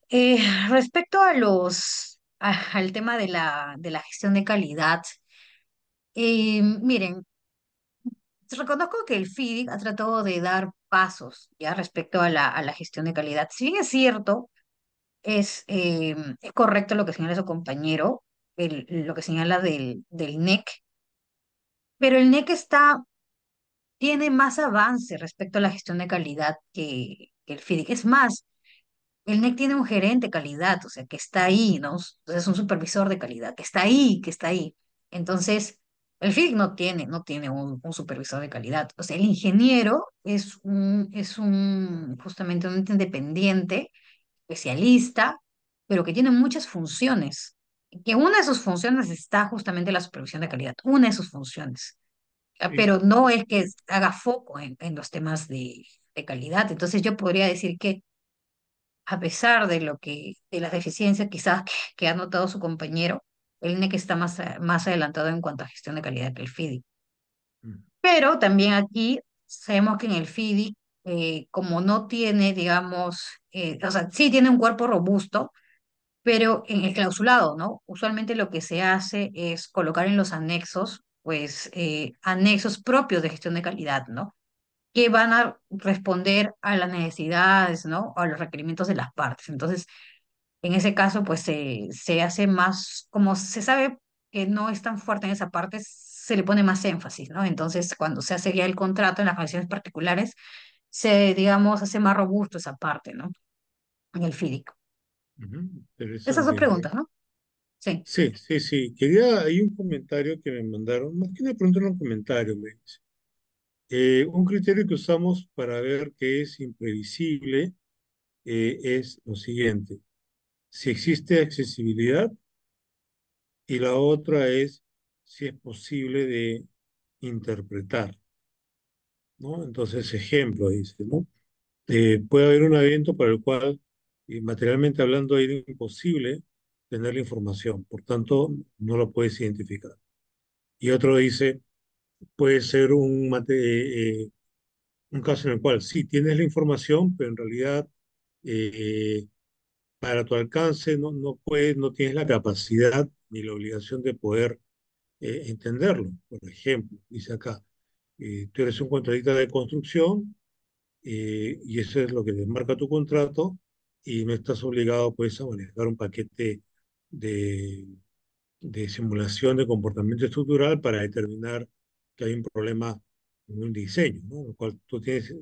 Eh, respecto a los, al tema de la, de la gestión de calidad, eh, miren, reconozco que el FIDIC ha tratado de dar pasos ya respecto a la, a la gestión de calidad. Si bien es cierto, es, eh, es correcto lo que señala su compañero, lo que señala del, NEC, pero el NEC está, tiene más avance respecto a la gestión de calidad que, que el FIDIC. Es más, el NEC tiene un gerente de calidad, o sea, que está ahí, ¿no? Entonces es un supervisor de calidad, que está ahí, que está ahí. Entonces, el FIC no tiene, no tiene un, supervisor de calidad. O sea, el ingeniero es un, es un justamente un independiente, especialista, pero que tiene muchas funciones. Que una de sus funciones está justamente la supervisión de calidad, una de sus funciones. Ah, pero no es que haga foco en, los temas de, calidad. Entonces yo podría decir que a pesar de lo que, de las deficiencias quizás que ha notado su compañero, el que está más, más adelantado en cuanto a gestión de calidad que el FIDI. Mm. Pero también aquí sabemos que en el FIDI, eh, como no tiene, digamos, eh, o sea, sí tiene un cuerpo robusto, pero en el clausulado, ¿no? Usualmente lo que se hace es colocar en los anexos, pues, eh, anexos propios de gestión de calidad, ¿no? Que van a responder a las necesidades, ¿no? A los requerimientos de las partes. Entonces, en ese caso, pues se, se hace más, como se sabe que no es tan fuerte en esa parte, se le pone más énfasis, ¿no? Entonces, cuando se hace ya el contrato en las condiciones particulares, se, digamos, hace más robusto esa parte, ¿no? En el físico. Esas dos preguntas, ¿no? Sí. Sí, sí, sí. Quería, hay un comentario que me mandaron, más que una pregunta, un comentario, me dice. Eh, un criterio que usamos para ver que es imprevisible eh, es lo siguiente si existe accesibilidad y la otra es si es posible de interpretar. ¿no? Entonces, ejemplo, dice, ¿no? Eh, puede haber un evento para el cual, materialmente hablando, es imposible tener la información, por tanto, no lo puedes identificar. Y otro dice, puede ser un, eh, eh, un caso en el cual sí tienes la información, pero en realidad a tu alcance, no, no, puedes, no tienes la capacidad ni la obligación de poder eh, entenderlo. Por ejemplo, dice acá, eh, tú eres un contratista de construcción eh, y eso es lo que desmarca tu contrato y no estás obligado pues a manejar un paquete de, de simulación de comportamiento estructural para determinar que hay un problema en un diseño, ¿no? lo cual tú tienes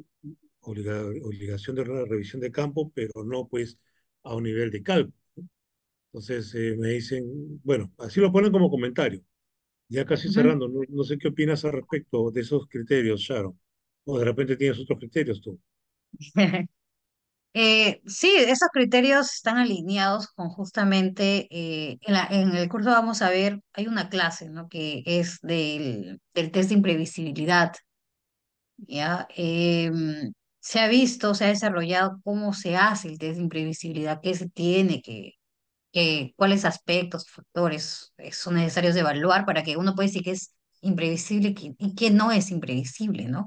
obligación de revisión de campo, pero no pues a un nivel de cálculo. Entonces eh, me dicen, bueno, así lo ponen como comentario. Ya casi cerrando, no, no, sé qué opinas al respecto de esos criterios, Sharon. O de repente tienes otros criterios tú. Eh, sí, esos criterios están alineados con justamente, eh, en, en, el curso vamos a ver, hay una clase, ¿no? Que es del, del test de imprevisibilidad. ¿ya? Em, se ha visto, se ha desarrollado cómo se hace el test de imprevisibilidad, qué se tiene que, cuáles aspectos, factores eh, son necesarios de evaluar para que uno pueda decir que es imprevisible y que no es imprevisible, ¿no?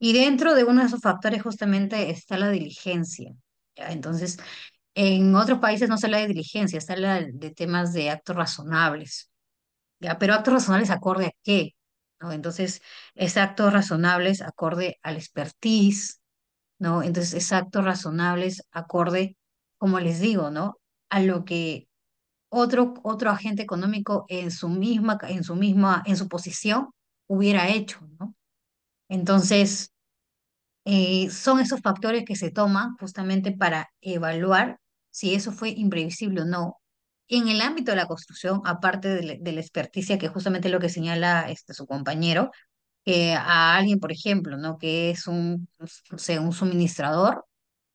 Y dentro de uno de esos factores justamente está la diligencia. Entonces, en otros países no se habla de diligencia, se habla de temas de actos razonables. ¿ya? Pero actos razonables acorde a qué? ¿no? Entonces, es actos razonables acorde al expertise, entonces, exactos, razonables, acorde, como les digo, ¿no? A lo que otro, otro agente económico en su misma, en su misma, en su posición hubiera hecho, ¿no? Entonces, eh, son esos factores que se toman justamente para evaluar si eso fue imprevisible o no. En el ámbito de la construcción, aparte de, la, experticia, que justamente lo que señala este, su compañero, eh, a alguien, por ejemplo, ¿no? Que es un, sea, un suministrador,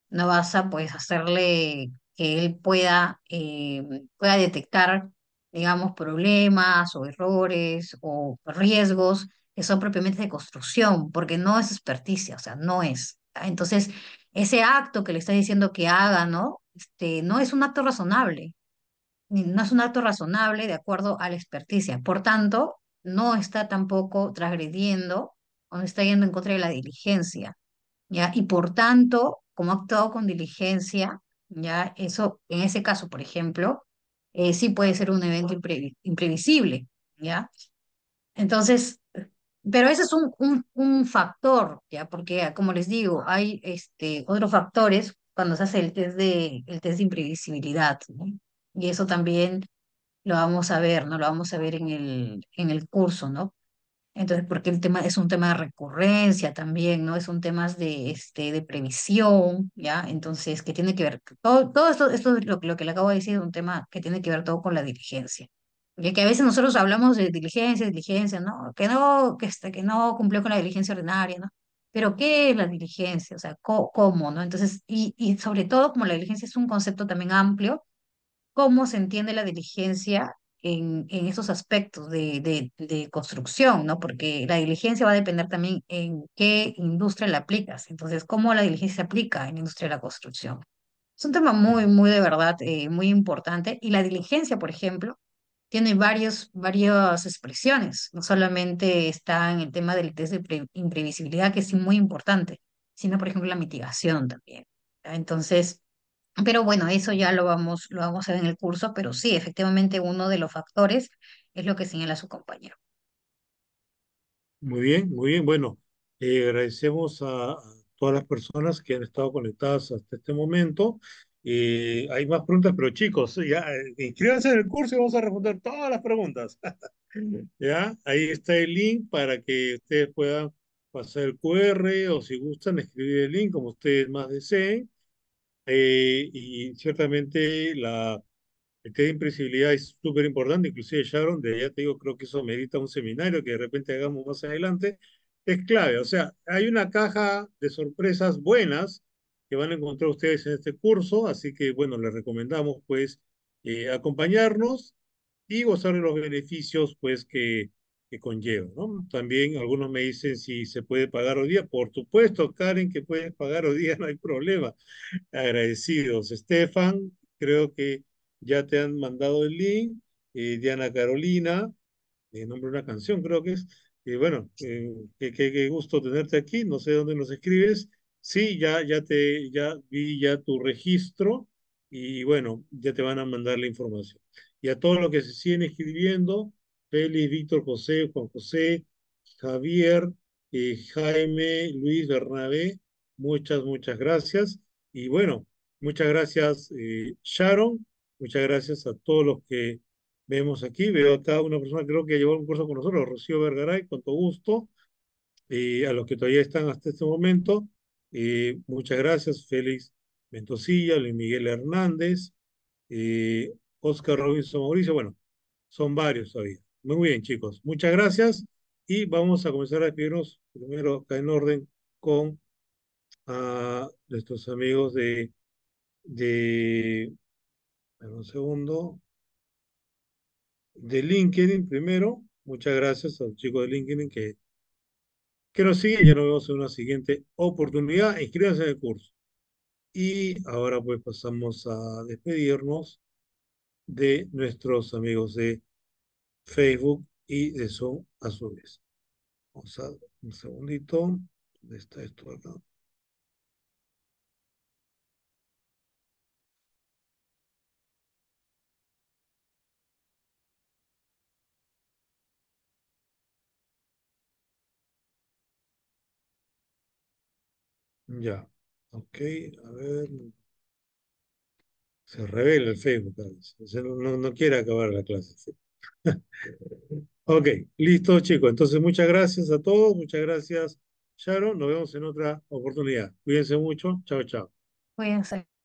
no vas a pues hacerle que él pueda, eh, pueda detectar, digamos, problemas o errores o riesgos que son propiamente de construcción, porque no es experticia, o sea, no es. Entonces, ese acto que le está diciendo que haga, ¿no? Este, no es un acto razonable, no es un acto razonable de acuerdo a la experticia. Por tanto, no está tampoco transgrediendo o no está yendo en contra de la diligencia, ¿ya? Y por tanto, como ha actuado con diligencia, ¿ya? Eso, en ese caso, por ejemplo, eh, sí puede ser un evento imprevisible, ¿ya? Entonces, pero ese es un, un, factor, ¿ya? Porque, ah, como les digo, hay este, otros factores cuando se hace el test de, el test de imprevisibilidad, Y eso también lo vamos a ver, ¿no? Lo vamos a ver en el, en el curso, ¿no? Entonces, porque el tema es un tema de recurrencia también, ¿no? Es un tema de, este, de previsión, ¿ya? Entonces, que tiene que ver, todo, todo esto, esto es lo, lo que le acabo de decir, es un tema que tiene que ver todo con la diligencia. ya que a veces nosotros hablamos de diligencia, diligencia, ¿no? Que no, que, este, que no cumplió con la diligencia ordinaria, ¿no? Pero ¿qué es la diligencia? O sea, ¿cómo, cómo no? Entonces, y, y sobre todo como la diligencia es un concepto también amplio, cómo se entiende la diligencia en, en esos aspectos de, de, construcción, ¿no? Porque la diligencia va a depender también en qué industria la aplicas. Entonces, cómo la diligencia se aplica en la industria de la construcción. Es un tema muy, muy de verdad, eh, muy importante. Y la diligencia, por ejemplo, tiene varios, varias expresiones. No solamente está en el tema del test de imprevisibilidad, que es muy importante, sino, por ejemplo, la mitigación también. Entonces, pero bueno, eso ya lo vamos, lo vamos a ver en el curso, pero sí, efectivamente uno de los factores es lo que señala su compañero. Muy bien, muy bien. Bueno, eh, agradecemos a, todas las personas que han estado conectadas hasta este momento. Eh, hay más preguntas, pero chicos, ya eh, inscríbanse en el curso y vamos a responder todas las preguntas. ya, ahí está el link para que ustedes puedan pasar el QR o si gustan escribir el link como ustedes más deseen. Eh, y ciertamente la de impresibilidad es súper importante, inclusive Sharon, de ya te digo, creo que eso medita un seminario que de repente hagamos más adelante, es clave. O sea, hay una caja de sorpresas buenas que van a encontrar ustedes en este curso, así que bueno, les recomendamos pues eh, acompañarnos y gozar de los beneficios pues que que conlleva. ¿no? También algunos me dicen si se puede pagar hoy día. Por supuesto, Karen, que puedes pagar hoy día, no hay problema. Agradecidos. Estefan, creo que ya te han mandado el link. Eh, Diana Carolina, de nombre de una canción creo que es. Eh, bueno, eh, qué, gusto tenerte aquí. No sé dónde nos escribes. Sí, ya, ya te ya vi ya tu registro y bueno, ya te van a mandar la información. Y a todos los que se siguen escribiendo, Félix, Víctor José, Juan José, Javier, eh, Jaime, Luis Bernabé, muchas, muchas gracias. Y bueno, muchas gracias eh, Sharon, muchas gracias a todos los que vemos aquí. Veo acá una persona que creo que llevó un curso con nosotros, Rocío Vergaray, con todo gusto. Y eh, a los que todavía están hasta este momento, muchas gracias Félix Mentosilla, Luis Miguel Hernández, Oscar Robinson Mauricio, bueno, son varios todavía. Muy bien, chicos. Muchas gracias. Y vamos a comenzar a despedirnos primero acá en orden con a ah, nuestros amigos de, de, un segundo, de LinkedIn primero. Muchas gracias a los chicos de LinkedIn que, que nos siguen. Ya nos vemos en una siguiente oportunidad. Inscríbanse en el curso. Y ahora pues pasamos a despedirnos de nuestros amigos de Facebook y de Zoom a su vez. Vamos un segundito. ¿Dónde está esto acá? Ya, ok, a ver. Se revela el Facebook, no, no quiere acabar la clase. ok, listo chicos. Entonces muchas gracias a todos, muchas gracias Sharon. Nos vemos en otra oportunidad. Cuídense mucho. Chao, chao. Cuídense.